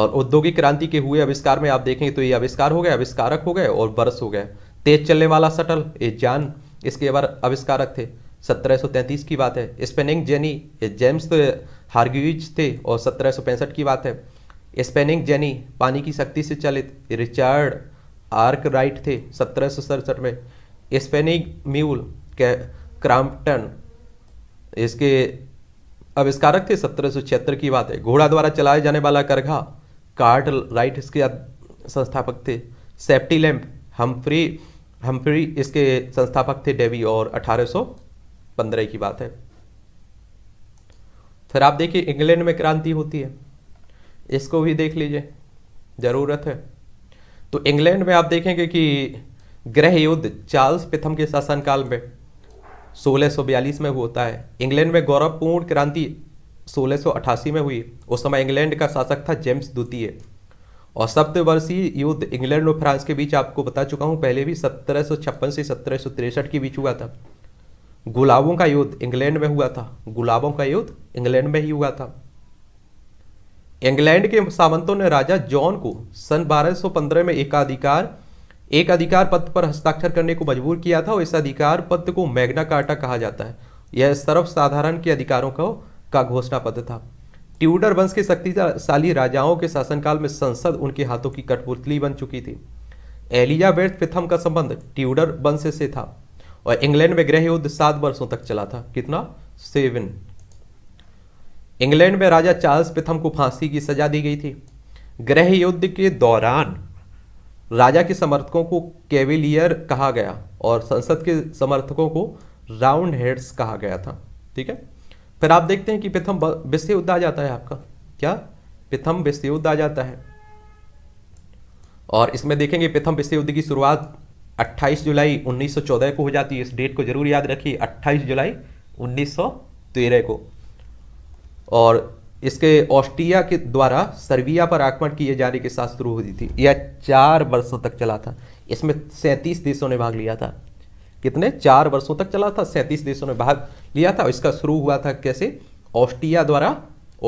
और औद्योगिक क्रांति के हुए आविष्कार में आप देखेंगे तो ये आविष्कार हो गए आविष्कारक हो गए और बरस हो गए तेज चलने वाला सटल ये जान इसके बाद आविष्कारक थे 1733 की बात है स्पेनिंग जेनी ये जेम्स हार्ग्यूज थे और सत्रह की बात है स्पेनिंग जेनी पानी की शक्ति से चलित रिचर्ड आर्क राइट थे सत्रह में स्पेनिंग म्यूल क्राम्पटन इसके आविष्कारक थे सत्रह छिहत्तर की बात है घोड़ा द्वारा चलाए जाने वाला करघा कार्ट राइट इसके संस्थापक थे सेफ्टी लैम्प हम्फ्री हम्फ्री इसके संस्थापक थे डेवी और 1815 की बात है फिर आप देखिए इंग्लैंड में क्रांति होती है इसको भी देख लीजिए ज़रूरत है तो इंग्लैंड में आप देखेंगे कि गृह युद्ध चार्ल्स प्रथम के शासनकाल में 1642 में होता है इंग्लैंड में गौरवपूर्ण क्रांति 1688 में हुई उस समय इंग्लैंड का शासक था जेम्स द्वितीय और सप्तवर्षीय युद्ध इंग्लैंड और फ्रांस के बीच आपको बता चुका हूँ पहले भी सत्रह से सत्रह के बीच हुआ था गुलाबों का युद्ध इंग्लैंड में हुआ था गुलाबों का युद्ध इंग्लैंड में ही हुआ था इंग्लैंड के सामंतों ने राजा जॉन को सन 1215 में एकाधिकार एक अधिकार पत्र पर हस्ताक्षर करने को मजबूर किया था और इस अधिकार पत्र को मैग्ना कार्टा कहा जाता है यह सर्वसाधारण के अधिकारों का का घोषणा पत्र था ट्यूडर वंश के शक्तिशाली राजाओं के शासनकाल में संसद उनके हाथों की कठपुतली बन चुकी थी एलिजाबेथ प्रथम का संबंध ट्यूडर वंश से था और इंग्लैंड में गृह युद्ध सात वर्षों तक चला था कितना सेवन इंग्लैंड में राजा चार्ल्स प्रथम को फांसी की सजा दी गई थी गृह युद्ध के दौरान राजा के समर्थकों को कैविलियर कहा गया और संसद के समर्थकों को राउंड हेड्स कहा गया था ठीक है फिर आप देखते हैं कि प्रथम विश्व युद्ध आ जाता है आपका क्या प्रथम विश्व युद्ध आ जाता है और इसमें देखेंगे प्रथम विश्व युद्ध की शुरुआत 28 जुलाई 1914 को हो जाती है इस डेट को जरूर याद रखिए 28 जुलाई 1913 को और इसके ऑस्ट्रिया के द्वारा सर्बिया पर आक्रमण किए जाने के साथ शुरू हुई थी यह चार वर्षों तक चला था इसमें सैंतीस देशों ने भाग लिया था कितने चार वर्षों तक चला था सैंतीस देशों ने भाग लिया था इसका शुरू हुआ था कैसे ऑस्ट्रिया द्वारा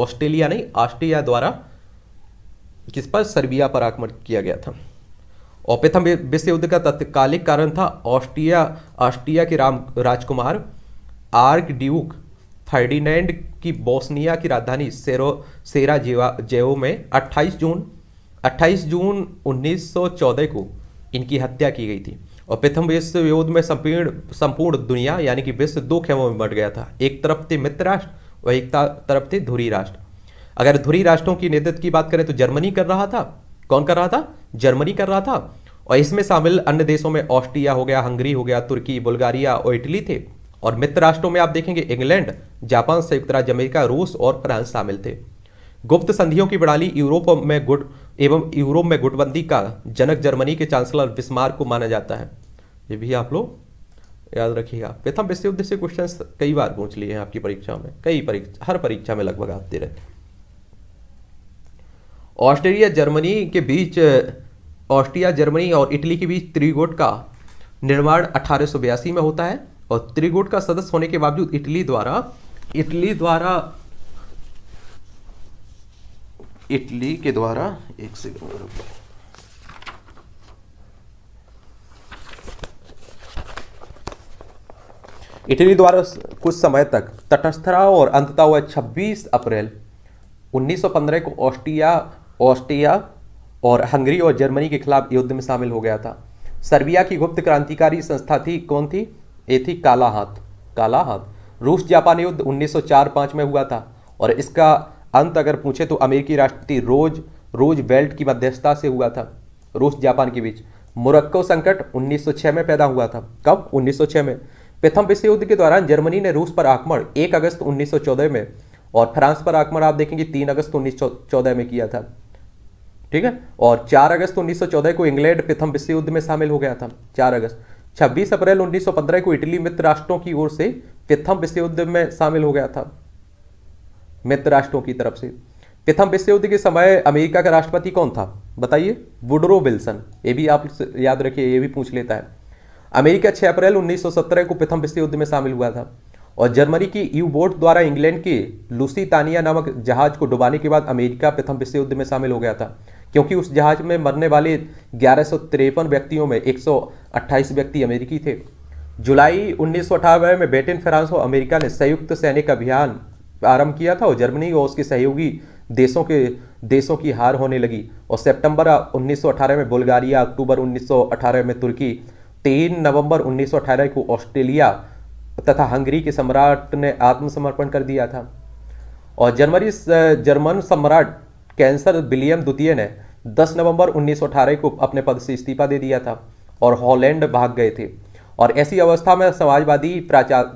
ऑस्ट्रेलिया नहीं ऑस्ट्रिया द्वारा किस पर सर्बिया पर आक्रमण किया गया था और प्रथम विश्व युद्ध का तत्कालिक कारण था ऑस्ट्रिया ऑस्ट्रिया के राम राजकुमार आर्क ड्यूक फर्डिनेंड की बोस्निया की राजधानी सेरो सेरा जेवा जेवो में 28 जून 28 जून 1914 को इनकी हत्या की गई थी और प्रथम विश्व युद्ध में संपूर्ण संपूर्ण दुनिया यानी कि विश्व दो खेमों में बट गया था एक तरफ थे मित्र राष्ट्र और एक तरफ थे धुरी राष्ट्र अगर धुरी राष्ट्रों की नेतृत्व की बात करें तो जर्मनी कर रहा था कौन कर रहा था जर्मनी कर रहा था और इसमें शामिल अन्य देशों में ऑस्ट्रिया हो गया हंगरी हो गया तुर्की बुल्गारिया और इटली थे और मित्र राष्ट्रों में आप देखेंगे इंग्लैंड जापान संयुक्त राज्य अमेरिका रूस और फ्रांस शामिल थे गुप्त संधियों की बड़ाली यूरोप में गुट एवं यूरोप में गुटबंदी का जनक जर्मनी के चांसलर बिस्मार को माना जाता है ये भी आप लोग याद रखिएगा प्रथम विश्व युद्ध से क्वेश्चन कई बार पूछ लिए हैं आपकी परीक्षाओं में कई परीक्षा हर परीक्षा में लगभग आते रहते ऑस्ट्रेलिया जर्मनी के बीच ऑस्ट्रिया जर्मनी और इटली के बीच त्रिगोट का निर्माण अठारह में होता है और त्रिगुट का सदस्य होने के बावजूद इटली द्वारा इटली द्वारा इटली के द्वारा एक सेकंड इटली द्वारा कुछ समय तक तटस्थ रहा और अंततः हुआ 26 अप्रैल 1915 को ऑस्ट्रिया ऑस्ट्रिया और हंगरी और जर्मनी के खिलाफ युद्ध में शामिल हो गया था सर्बिया की गुप्त क्रांतिकारी संस्था थी कौन थी ये थी काला हाथ काला हाथ रूस जापान युद्ध 1904-5 में हुआ था और इसका अंत अगर पूछे तो अमेरिकी राष्ट्रपति रोज रोज वेल्ट की मध्यस्थता से हुआ था रूस जापान के बीच मोरक्को संकट 1906 में पैदा हुआ था कब 1906 में प्रथम विश्व युद्ध के दौरान जर्मनी ने रूस पर आक्रमण 1 अगस्त 1914 में और फ्रांस पर आक्रमण आप देखेंगे 3 अगस्त 1914 में किया था ठीक है और 4 अगस्त 1914 को इंग्लैंड प्रथम विश्व युद्ध में शामिल हो गया था 4 अगस्त 26 अप्रैल 1915 को इटली मित्र राष्ट्रों की ओर से प्रथम विश्व युद्ध में शामिल हो गया था मित्र राष्ट्रों की तरफ से प्रथम विश्व युद्ध के समय अमेरिका का राष्ट्रपति कौन था बताइए वुडरो विल्सन ये भी आप याद रखिए ये भी पूछ लेता है अमेरिका 6 अप्रैल 1917 को प्रथम विश्व युद्ध में शामिल हुआ था और जर्मनी की यू बोट द्वारा इंग्लैंड के लूसी तानिया नामक जहाज को डुबाने के बाद अमेरिका प्रथम विश्व युद्ध में शामिल हो गया था क्योंकि उस जहाज में मरने वाले ग्यारह व्यक्तियों में एक व्यक्ति अमेरिकी थे जुलाई उन्नीस में ब्रिटेन फ्रांस और अमेरिका ने संयुक्त सैनिक अभियान आरंभ किया था और जर्मनी और उसके सहयोगी देशों के देशों की हार होने लगी और सितंबर 1918 में बुल्गारिया अक्टूबर 1918 में तुर्की 3 नवंबर 1918 को ऑस्ट्रेलिया तथा हंगरी के सम्राट ने आत्मसमर्पण कर दिया था और जनवरी जर्मन सम्राट कैंसर विलियम द्वितीय ने 10 नवंबर 1918 को अपने पद से इस्तीफा दे दिया था और हॉलैंड भाग गए थे और ऐसी अवस्था में समाजवादी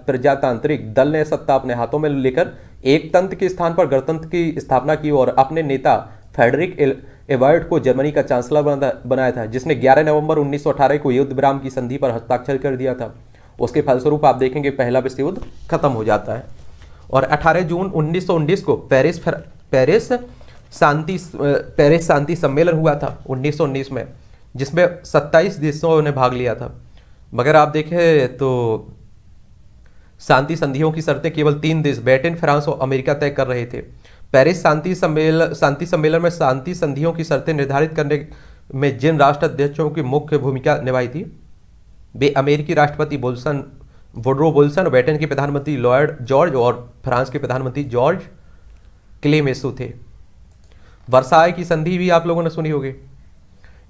प्रजातांत्रिक दल ने सत्ता अपने हाथों में लेकर एक तंत्र के स्थान पर गणतंत्र की स्थापना की और अपने नेता फेडरिक एवर्ट को जर्मनी का चांसलर बनाया था जिसने 11 नवंबर 1918 को युद्ध विराम की संधि पर हस्ताक्षर कर दिया था उसके फलस्वरूप आप देखेंगे पहला विश्व युद्ध खत्म हो जाता है और 18 जून 1919 को पेरिस पेरिस शांति पेरिस शांति सम्मेलन हुआ था उन्नीस में जिसमें 27 देशों ने भाग लिया था मगर आप देखें तो शांति संधियों की शर्तें केवल तीन देश ब्रिटेन फ्रांस और अमेरिका तय कर रहे थे पेरिस शांति सम्मेलन शांति सम्मेलन में शांति संधियों की शर्तें निर्धारित करने में जिन राष्ट्र अध्यक्षों की मुख्य भूमिका निभाई थी वे अमेरिकी राष्ट्रपति बोल्सन वोड्रो बोल्सन ब्रिटेन के प्रधानमंत्री लॉयड जॉर्ज और फ्रांस के प्रधानमंत्री जॉर्ज क्लेमेसू थे वर्षाए की संधि भी आप लोगों ने सुनी होगी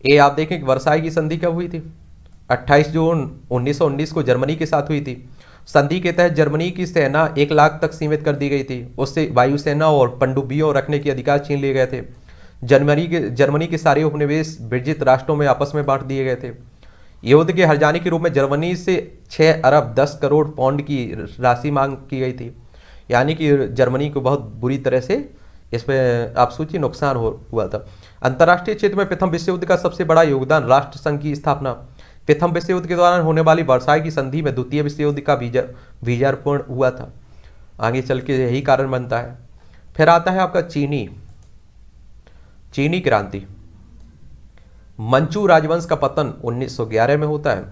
ये आप देखें वर्षाए की संधि कब हुई थी 28 जून उन्नीस को जर्मनी के साथ हुई थी संधि के तहत जर्मनी की सेना एक लाख तक सीमित कर दी गई थी उससे वायुसेना और पंडुब्बियों रखने के अधिकार छीन लिए गए थे जर्मनी के जर्मनी के सारे उपनिवेश विजित राष्ट्रों में आपस में बांट दिए गए थे युद्ध के हरजाने के रूप में जर्मनी से छः अरब दस करोड़ पौंड की राशि मांग की गई थी यानी कि जर्मनी को बहुत बुरी तरह से इसमें आप नुकसान हो हुआ था अंतर्राष्ट्रीय क्षेत्र में प्रथम विश्व युद्ध का सबसे बड़ा योगदान राष्ट्र संघ की स्थापना प्रथम विश्व युद्ध के दौरान होने वाली वर्षाई की संधि में द्वितीय विश्व युद्ध का बीजारोपण हुआ था आगे चल के यही कारण बनता है फिर आता है आपका चीनी चीनी क्रांति मंचू राजवंश का पतन 1911 में होता है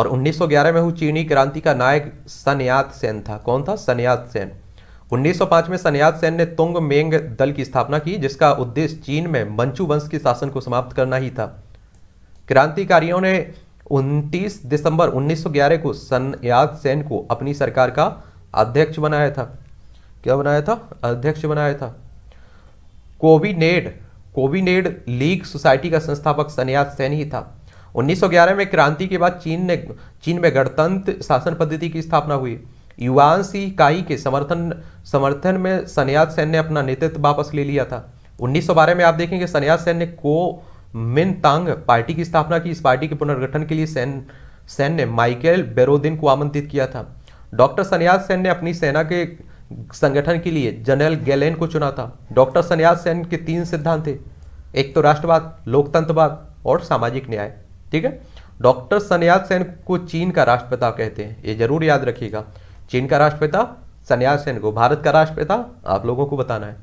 और 1911 में हुई चीनी क्रांति का नायक सनयात सेन था कौन था सनयात सेन 1905 में सनयाद सेन ने तुंग मेंग दल की स्थापना की जिसका उद्देश्य चीन में मंचू वंश के शासन को समाप्त करना ही था क्रांतिकारियों ने 29 दिसंबर 1911 को सनयाद सेन को अपनी सरकार का अध्यक्ष बनाया था क्या बनाया था अध्यक्ष बनाया था कोविनेड कोविनेड लीग सोसाइटी का संस्थापक सन्याद सेन ही था 1911 में क्रांति के बाद चीन ने चीन में गणतंत्र शासन पद्धति की स्थापना हुई युवांशी इकाई के समर्थन समर्थन में सन्यास सैन्य अपना नेतृत्व वापस ले लिया था उन्नीस में आप देखेंगे सन्यास सैन्य को मिन तांग पार्टी की स्थापना की इस पार्टी के पुनर्गठन के लिए सेन सेन ने माइकल बेरोदिन को आमंत्रित किया था डॉक्टर सन्यास सेन ने अपनी सेना के संगठन के लिए जनरल गैलेन को चुना था डॉक्टर सन्यास सेन के तीन सिद्धांत थे एक तो राष्ट्रवाद लोकतंत्रवाद और सामाजिक न्याय ठीक है डॉक्टर सन्यास सैन को चीन का राष्ट्रपिता कहते हैं ये जरूर याद रखिएगा चीन का राष्ट्रपिता सन्यासेन को भारत का राष्ट्रपिता आप लोगों को बताना है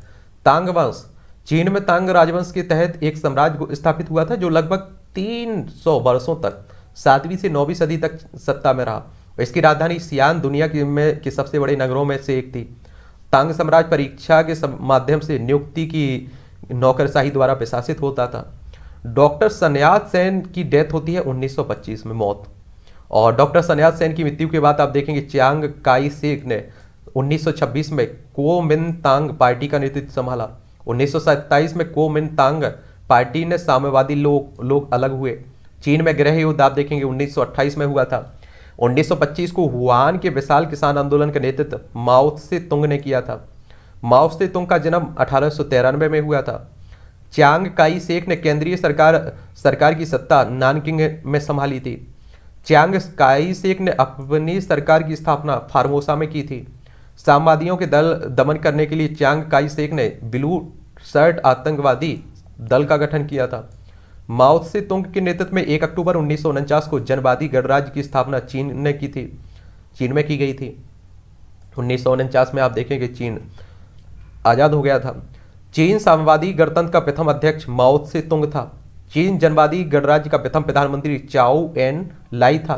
तांग वंश चीन में तांग राजवंश के तहत एक साम्राज्य स्थापित हुआ था जो लगभग 300 वर्षों तक सातवीं से नौवीं सदी तक सत्ता में रहा इसकी राजधानी सियान दुनिया की में के सबसे बड़े नगरों में से एक थी तांग साम्राज्य परीक्षा के माध्यम से नियुक्ति की नौकरशाही द्वारा प्रशासित होता था डॉक्टर सन्यास सेन की डेथ होती है 1925 में मौत और डॉक्टर सन्यास सेन की मृत्यु के बाद आप देखेंगे चियांग काई सेक ने 1926 में को मिन तांग पार्टी का नेतृत्व संभाला उन्नीस में को मिन तांग पार्टी ने साम्यवादी लोग लोग अलग हुए चीन में गृह युद्ध आप देखेंगे 1928 में हुआ था 1925 को हुआन के विशाल किसान आंदोलन का नेतृत्व माओ से तुंग ने किया था माओ से तुंग का जन्म अठारह में हुआ था चियांग काई सेक ने केंद्रीय सरकार सरकार की सत्ता नानकिंग में संभाली थी चियांग स्काई ने अपनी सरकार की स्थापना फार्मोसा में की थी साम्यवादियों के दल दमन करने के लिए चियांग काई ने ब्लू शर्ट आतंकवादी दल का गठन किया था माओ से तुंग के नेतृत्व में एक अक्टूबर उन्नीस को जनवादी गणराज्य की स्थापना चीन ने की थी चीन में की गई थी उन्नीस में आप देखेंगे चीन आज़ाद हो गया था चीन साम्यवादी गणतंत्र का प्रथम अध्यक्ष माओ से तुंग था चीन जनवादी गणराज्य का प्रथम प्रधानमंत्री चाओ एन लाई था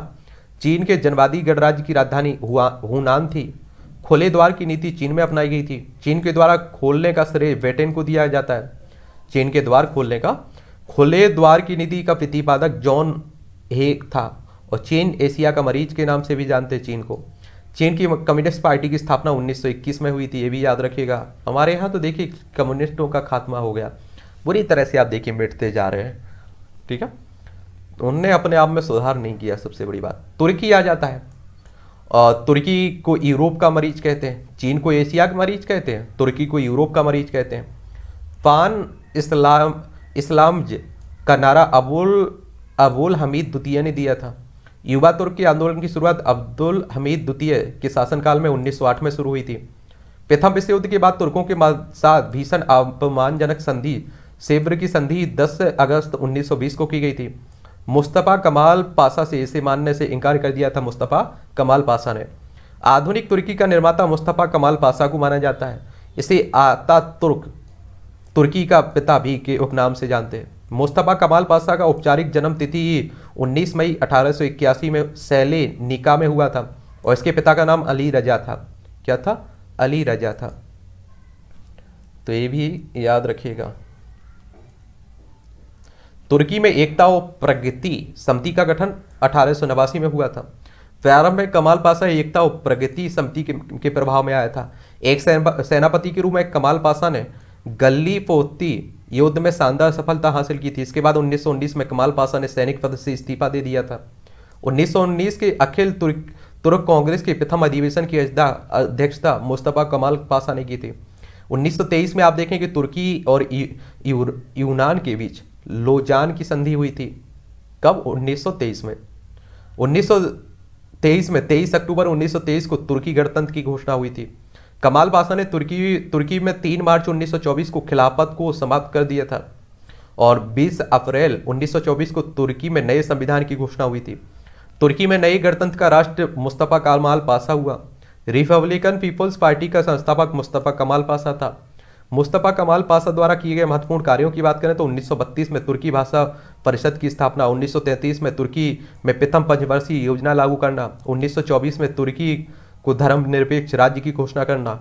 चीन के जनवादी गणराज्य की राजधानी हुनान थी खोले द्वार की नीति चीन में अपनाई गई थी चीन के द्वारा खोलने का श्रेय ब्रिटेन को दिया जाता है चीन के द्वार खोलने का खुले द्वार की नीति का प्रतिपादक जॉन हेक था और चीन एशिया का मरीज के नाम से भी जानते चीन को चीन की कम्युनिस्ट पार्टी की स्थापना 1921 में हुई थी ये भी याद रखिएगा हमारे यहाँ तो देखिए कम्युनिस्टों का खात्मा हो गया बुरी तरह से आप देखिए मिटते जा रहे हैं ठीक है तो उनने अपने आप में सुधार नहीं किया सबसे बड़ी बात तुर्की आ जाता है तुर्की को यूरोप का मरीज कहते हैं चीन को एशिया का मरीज कहते हैं तुर्की को यूरोप का मरीज कहते हैं पान इस्लाम इस्लाम का नारा अबुल अबुल हमीद द्वितीय ने दिया था युवा तुर्की आंदोलन की शुरुआत अब्दुल हमीद द्वितीय के शासनकाल में उन्नीस में शुरू हुई थी प्रथम विश्व युद्ध के बाद तुर्कों के साथ भीषण अपमानजनक संधि सेब्र की संधि 10 अगस्त 1920 को की गई थी मुस्तफ़ा कमाल पासा से इसे मानने से इनकार कर दिया था मुस्तफ़ा कमाल पासा ने आधुनिक तुर्की का निर्माता मुस्तफ़ा कमाल पासा को माना जाता है इसे आता तुर्क तुर्की का पिता भी के उपनाम से जानते हैं मुस्तफ़ा कमाल पासा का औपचारिक जन्म तिथि 19 मई अठारह में सैले निका में हुआ था और इसके पिता का नाम अली रजा था क्या था अली रजा था तो ये भी याद रखिएगा तुर्की में एकता और प्रगति समिति का गठन अठारह में हुआ था प्रारंभ में कमाल पासा एकता और प्रगति समिति के, के प्रभाव में आया था एक सेनापति के रूप में कमाल पासा ने गली पोती युद्ध में शानदार सफलता हासिल की थी इसके बाद 1919 में कमाल पासा ने सैनिक पद से इस्तीफा दे दिया था 1919 के अखिल तुर्क तुर्क कांग्रेस के प्रथम अधिवेशन की अध्यक्षता मुस्तफ़ा कमाल पासा ने की थी 1923 में आप देखें कि तुर्की और यूनान के बीच लोजान की संधि हुई थी कब 1923 में 1923 में 23 अक्टूबर 1923 को तुर्की गणतंत्र की घोषणा हुई थी कमाल बासा ने तुर्की तुर्की में 3 मार्च 1924 को खिलाफत को समाप्त कर दिया था और 20 अप्रैल 1924 को तुर्की में नए संविधान की घोषणा हुई थी तुर्की में नए गणतंत्र का राष्ट्र मुस्तफ़ा कमाल पासा हुआ रिपब्लिकन पीपल्स पार्टी का संस्थापक मुस्तफ़ा कमाल पासा था मुस्तफ़ा कमाल पासा द्वारा किए गए महत्वपूर्ण कार्यों की बात करें तो 1932 में तुर्की भाषा परिषद की स्थापना 1933 में तुर्की में प्रथम पंचवर्षीय योजना लागू करना 1924 में तुर्की को धर्मनिरपेक्ष राज्य की घोषणा करना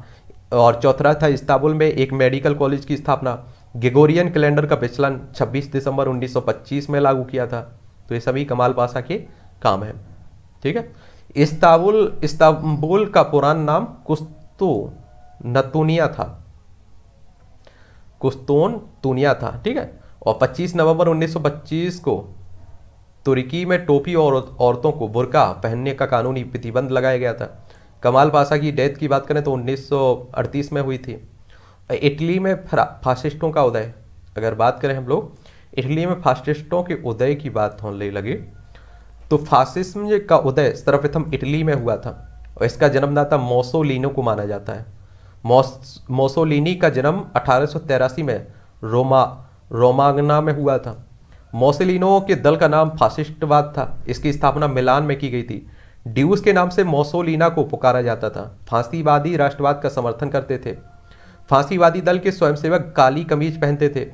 और चौथा था इस्तांबुल में एक मेडिकल कॉलेज की स्थापना गेगोरियन कैलेंडर का विचलन छब्बीस दिसंबर उन्नीस में लागू किया था तो ये सभी कमाल पासा के काम हैं ठीक है इस्ताबुल इस्तांबुल का पुराना नाम कुस्तो नतुनिया था कुस्तोन तुनिया था ठीक है और 25 नवंबर 1925 को तुर्की में टोपी और औरतों को बुरका पहनने का कानूनी प्रतिबंध लगाया गया था कमाल पाशा की डेथ की बात करें तो 1938 में हुई थी इटली में फासिस्टों का उदय अगर बात करें हम लोग इटली में फासिस्टों के उदय की बात होने लगी तो फासिस्म का उदय सर्वप्रथम इटली में हुआ था और इसका जन्मदाता मोसोलिनो को माना जाता है मोसोलिनी का जन्म अठारह में रोमा रोमागना में हुआ था मोसोलिनो के दल का नाम फासिस्टवाद था इसकी स्थापना मिलान में की गई थी ड्यूस के नाम से मोसोलिना को पुकारा जाता था फांसीवादी राष्ट्रवाद का समर्थन करते थे फांसीवादी दल के स्वयंसेवक काली कमीज पहनते थे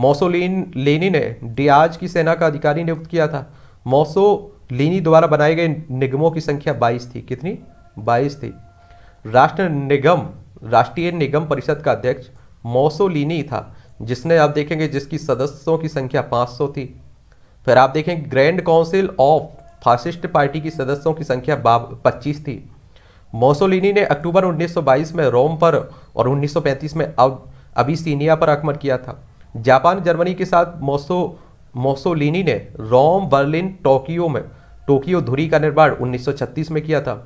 मोसोलिन लेनी ने डियाज की सेना का अधिकारी नियुक्त किया था मोसोलिनी द्वारा बनाए गए निगमों की संख्या 22 थी कितनी 22 थी राष्ट्र निगम राष्ट्रीय निगम परिषद का अध्यक्ष मोसोलिनी था जिसने आप देखेंगे जिसकी सदस्यों की संख्या 500 थी फिर आप देखेंगे grand council of fascist party की सदस्यों की संख्या पच्चीस थी मोसोलिनी ने अक्टूबर 1922 में रोम पर और 1935 में अब अभी सीनिया पर आक्रमण किया था जापान जर्मनी के साथ मोसो मोसोलिनी ने रोम बर्लिन टोक्यो में टोक्यो धुरी का निर्माण 1936 में किया था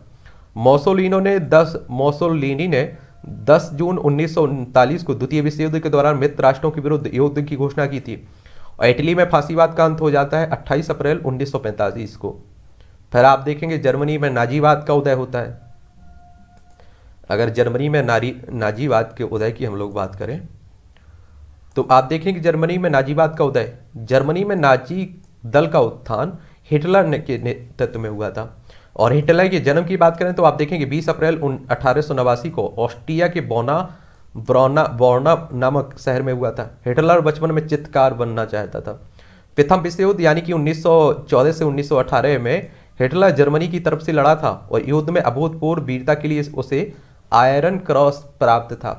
मोसोलिनो ने 10 मोसोलिनी ने 10 जून उन्नीस को द्वितीय विश्व युद्ध के दौरान मित्र राष्ट्रों के विरुद्ध युद्ध की घोषणा की थी और इटली में फांसीवाद का अंत हो जाता है 28 अप्रैल उन्नीस को फिर आप देखेंगे जर्मनी में नाजीवाद का उदय होता है अगर जर्मनी में नारी नाजीवाद के उदय की हम लोग बात करें तो आप देखेंगे जर्मनी में नाजीवाद का उदय जर्मनी में नाजी दल का उत्थान हिटलर ने के नेतृत्व में हुआ था और हिटलर के जन्म की बात करें तो आप देखेंगे 20 अप्रैल अठारह को ऑस्ट्रिया के बोना ब्रोना बोर्ना नामक शहर में हुआ था हिटलर बचपन में चित्रकार बनना चाहता था प्रथम विश्व युद्ध यानी कि 1914 से 1918 में हिटलर जर्मनी की तरफ से लड़ा था और युद्ध में अभूतपूर्व वीरता के लिए उसे आयरन क्रॉस प्राप्त था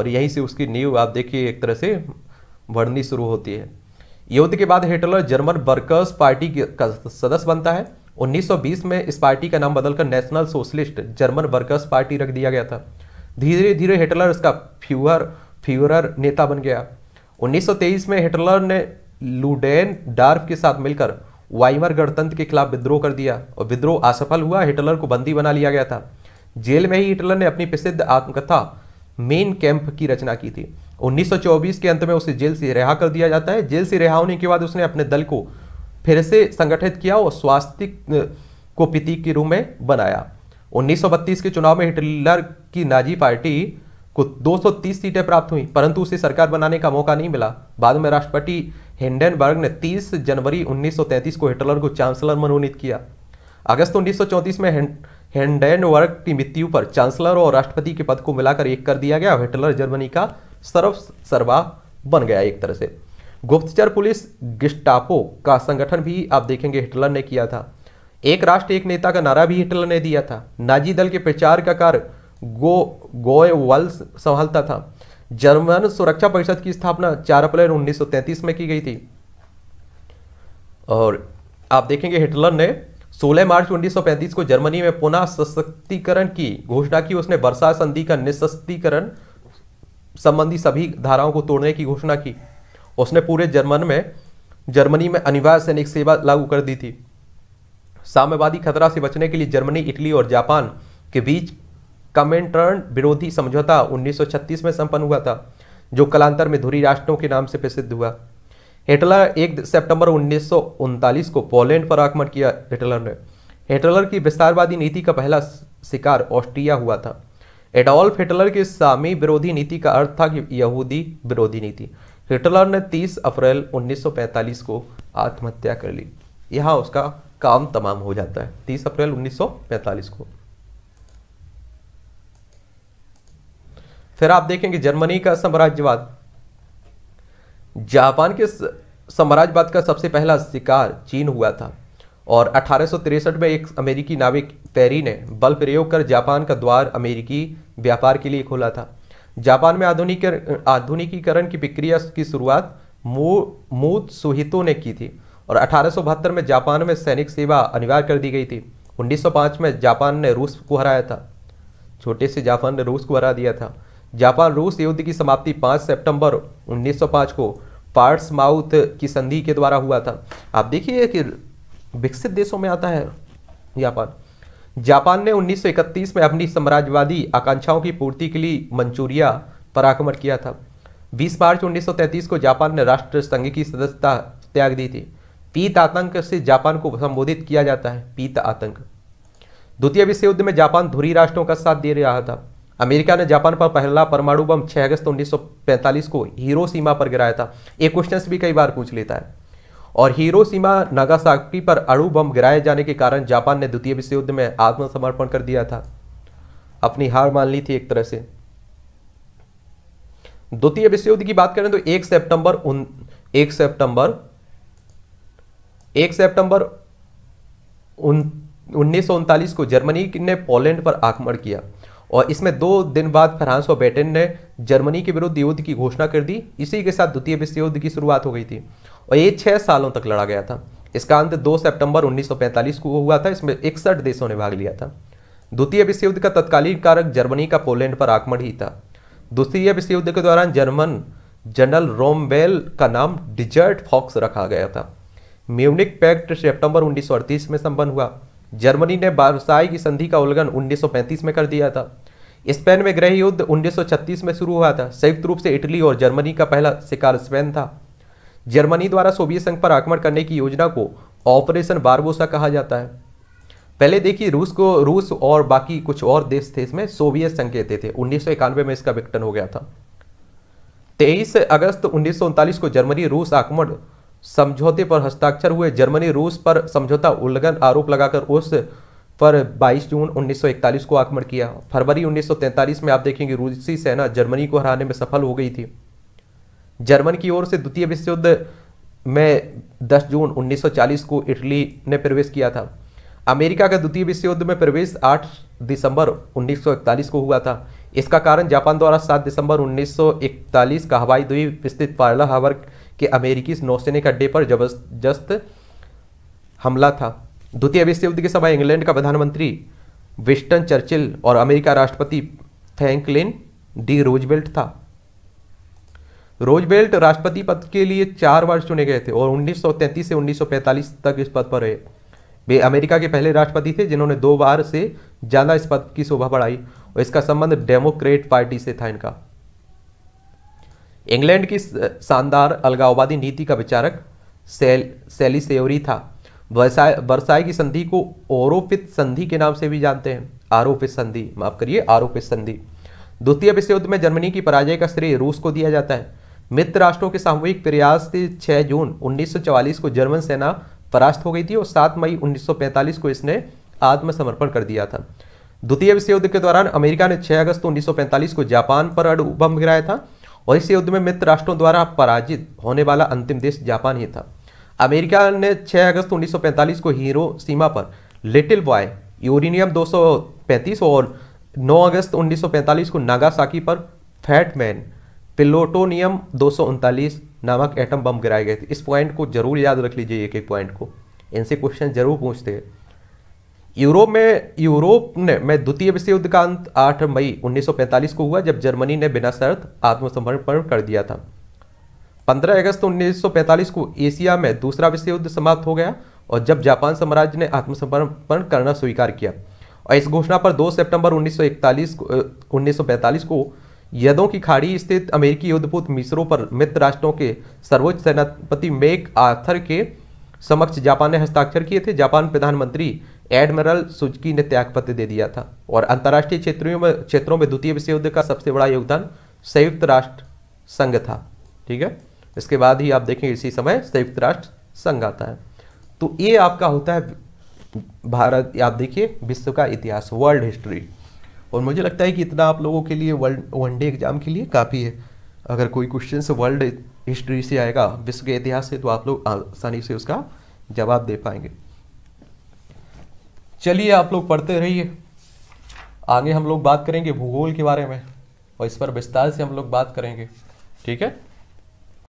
और यहीं से उसकी नींव आप देखिए एक तरह से बढ़नी शुरू होती है युद्ध के बाद हिटलर जर्मन वर्कर्स पार्टी का सदस्य बनता है 1920 में इस पार्टी का नाम बदलकर national socialist German workers party रख दिया गया था धीरे धीरे हिटलर इसका फ्यूअर फ्यूरर नेता बन गया 1923 में हिटलर ने लूडेन डार्फ के साथ मिलकर वाइमर गणतंत्र के खिलाफ विद्रोह कर दिया और विद्रोह असफल हुआ हिटलर को बंदी बना लिया गया था जेल में ही हिटलर ने अपनी प्रसिद्ध आत्मकथा मेन कैंप की रचना की थी 1924 के अंत में उसे जेल से रिहा कर दिया जाता है जेल से रिहा होने के बाद उसने अपने दल को फिर से संगठित किया और स्वास्थ्य को प्रतीक के रूप में बनाया 1932 के चुनाव में हिटलर की नाजी पार्टी को 230 सीटें प्राप्त हुई परंतु उसे सरकार बनाने का मौका नहीं मिला बाद में राष्ट्रपति हिंडनबर्ग ने 30 जनवरी 1933 को हिटलर को चांसलर मनोनीत किया अगस्त 1934 में हिंडनबर्ग की मृत्यु पर चांसलर और राष्ट्रपति के पद को मिलाकर एक कर दिया गया और हिटलर जर्मनी का सर्व सर्वा बन गया एक तरह से गुप्तचर पुलिस गिस्टापो का संगठन भी आप देखेंगे हिटलर ने किया था एक राष्ट्र एक नेता का नारा भी हिटलर ने दिया था नाजी दल के प्रचार का कार्य गो गोयवल्स संभालता था जर्मन सुरक्षा परिषद की स्थापना 4 अप्रैल 1933 में की गई थी और आप देखेंगे हिटलर ने 16 मार्च 1935 को जर्मनी में पुनः सशक्तिकरण की घोषणा की उसने वर्षा संधि का निशस्तीकरण संबंधी सभी धाराओं को तोड़ने की घोषणा की उसने पूरे जर्मन में जर्मनी में अनिवार्य सैनिक सेवा लागू कर दी थी साम्यवादी खतरा से बचने के लिए जर्मनी इटली और जापान के बीच कमेंटर्न विरोधी समझौता 1936 में संपन्न हुआ था जो कलांतर में धुरी राष्ट्रों के नाम से प्रसिद्ध हुआ हिटलर एक सितंबर उन्नीस को पोलैंड पर आक्रमण किया हिटलर ने हिटलर की विस्तारवादी नीति का पहला शिकार ऑस्ट्रिया हुआ था एडोल्फ हिटलर की सामी विरोधी नीति का अर्थ था कि यहूदी विरोधी नीति हिटलर ने 30 अप्रैल 1945 को आत्महत्या कर ली यहाँ उसका काम तमाम हो जाता है 30 अप्रैल 1945 को फिर आप देखेंगे जर्मनी का साम्राज्यवाद जापान के साम्राज्यवाद का सबसे पहला शिकार चीन हुआ था और अठारह में एक अमेरिकी नाविक पेरी ने बल प्रयोग कर जापान का द्वार अमेरिकी व्यापार के लिए खोला था जापान में आधुनिक आधुनिकीकरण की प्रक्रिया की शुरुआत मूत सुहितो ने की थी और अठारह में जापान में सैनिक सेवा अनिवार्य कर दी गई थी 1905 में जापान ने रूस को हराया था छोटे से जापान ने रूस को हरा दिया था जापान रूस युद्ध की समाप्ति 5 सितंबर 1905 को पार्ट्स माउथ की संधि के द्वारा हुआ था आप देखिए कि विकसित देशों में आता है जापान जापान ने 1931 में अपनी साम्राज्यवादी आकांक्षाओं की पूर्ति के लिए मंचूरिया पर आक्रमण किया था 20 मार्च 1933 को जापान ने राष्ट्र संघ की सदस्यता त्याग दी थी पीत आतंक से जापान को संबोधित किया जाता है पीत आतंक द्वितीय विश्व युद्ध में जापान धुरी राष्ट्रों का साथ दे रहा था अमेरिका ने जापान पर पहला परमाणु बम 6 अगस्त 1945 को हीरोसीमा पर गिराया था ये क्वेश्चन भी कई बार पूछ लेता है और हिरोशिमा नागासाकी पर अणु बम गिराए जाने के कारण जापान ने द्वितीय विश्व युद्ध में आत्मसमर्पण कर दिया था अपनी हार मान ली थी एक तरह से द्वितीय विश्व युद्ध की बात करें तो एक सितंबर उन एक सितंबर एक सितंबर सौ उन्नीस को जर्मनी ने पोलैंड पर आक्रमण किया और इसमें दो दिन बाद फ्रांस और ब्रिटेन ने जर्मनी के विरुद्ध युद्ध की घोषणा कर दी इसी के साथ द्वितीय विश्व युद्ध की शुरुआत हो गई थी और ये छः सालों तक लड़ा गया था इसका अंत 2 सितंबर 1945 को हुआ था इसमें इकसठ देशों ने भाग लिया था द्वितीय विश्व युद्ध का तत्कालीन कारक जर्मनी का पोलैंड पर आक्रमण ही था द्वितीय विश्व युद्ध के दौरान जर्मन जनरल रोमवेल का नाम डिजर्ट फॉक्स रखा गया था म्यूनिक पैक्ट सितंबर 1938 में संपन्न हुआ जर्मनी ने बारसाई की संधि का उल्लंघन 1935 में कर दिया था स्पेन में गृह युद्ध 1936 में शुरू हुआ था संयुक्त रूप से इटली और जर्मनी का पहला शिकार स्पेन था जर्मनी द्वारा सोवियत संघ पर आक्रमण करने की योजना को ऑपरेशन बारबोसा कहा जाता है पहले देखिए रूस को रूस और बाकी कुछ और देश थे इसमें सोवियत संघ कहते थे उन्नीस में इसका विघटन हो गया था तेईस अगस्त उन्नीस को जर्मनी रूस आक्रमण समझौते पर हस्ताक्षर हुए जर्मनी रूस पर समझौता उल्लंघन आरोप लगाकर उस पर 22 जून 1941 को आक्रमण किया फरवरी 1943 में आप देखेंगे रूसी सेना जर्मनी को हराने में सफल हो गई थी जर्मन की ओर से द्वितीय विश्व युद्ध में 10 जून 1940 को इटली ने प्रवेश किया था अमेरिका का द्वितीय विश्व युद्ध में प्रवेश 8 दिसंबर 1941 को हुआ था इसका कारण जापान द्वारा 7 दिसंबर 1941 का हवाई द्वीप स्थित पार्ला हावर के अमेरिकी नौसेना के अड्डे पर जबरदस्त हमला था द्वितीय विश्व युद्ध के समय इंग्लैंड का प्रधानमंत्री विस्टन चर्चिल और अमेरिका राष्ट्रपति फैंकलिन डी रोजबेल्ट था रोजवेल्ट राष्ट्रपति पद के लिए चार बार चुने गए थे और 1933 से 1945 तक इस पद पर रहे वे अमेरिका के पहले राष्ट्रपति थे जिन्होंने दो बार से ज़्यादा इस पद की शोभा बढ़ाई और इसका संबंध डेमोक्रेट पार्टी से था इनका इंग्लैंड की शानदार अलगाववादी नीति का विचारक सेल सेली सेवरी था वर्साय वर्साय की संधि को आरोपित संधि के नाम से भी जानते हैं आरोपित संधि माफ करिए आरोपित संधि द्वितीय विश्व युद्ध में जर्मनी की पराजय का श्रेय रूस को दिया जाता है मित्र राष्ट्रों के सामूहिक प्रयास से 6 जून 1944 को जर्मन सेना परास्त हो गई थी और 7 मई 1945 को इसने आत्मसमर्पण कर दिया था द्वितीय विश्व युद्ध के दौरान अमेरिका ने 6 अगस्त 1945 को जापान पर अणु बम गिराया था और इस युद्ध में मित्र राष्ट्रों द्वारा पराजित होने वाला अंतिम देश जापान ही था अमेरिका ने 6 अगस्त 1945 को हीरो सीमा पर लिटिल बॉय यूरेनियम 235 और 9 अगस्त 1945 को नागासाकी पर फैटमैन पिलोटोनियम दो नामक एटम बम गिराए गए थे इस पॉइंट को जरूर याद रख लीजिए एक एक पॉइंट को इनसे क्वेश्चन जरूर पूछते हैं यूरोप में यूरोप ने में द्वितीय विश्व युद्ध का अंत आठ मई 1945 को हुआ जब जर्मनी ने बिना शर्त आत्मसमर्पण कर दिया था 15 अगस्त 1945 को एशिया में दूसरा विश्व युद्ध समाप्त हो गया और जब जापान साम्राज्य ने आत्मसमर्पण करना स्वीकार किया और इस घोषणा पर 2 सितंबर 1941 को 1945 को यदों की खाड़ी स्थित अमेरिकी युद्धपूत मिसरो पर मित्र राष्ट्रों के सर्वोच्च सेनापति मेक आर्थर के समक्ष जापान ने हस्ताक्षर किए थे जापान प्रधानमंत्री एडमिरल सुजकी ने त्यागपत्र दे दिया था और अंतर्राष्ट्रीय क्षेत्रों में क्षेत्रों में द्वितीय विश्व युद्ध का सबसे बड़ा योगदान संयुक्त राष्ट्र संघ था ठीक है इसके बाद ही आप देखेंगे इसी समय संयुक्त राष्ट्र संघ आता है तो ये आपका होता है भारत आप देखिए विश्व का इतिहास वर्ल्ड हिस्ट्री और मुझे लगता है कि इतना आप लोगों के लिए वर्ल्ड वनडे एग्ज़ाम के लिए काफ़ी है अगर कोई क्वेश्चन वर्ल्ड हिस्ट्री से आएगा विश्व के इतिहास से तो आप लोग आसानी से उसका जवाब दे पाएंगे चलिए आप लोग पढ़ते रहिए आगे हम लोग बात करेंगे भूगोल के बारे में और इस पर विस्तार से हम लोग बात करेंगे ठीक है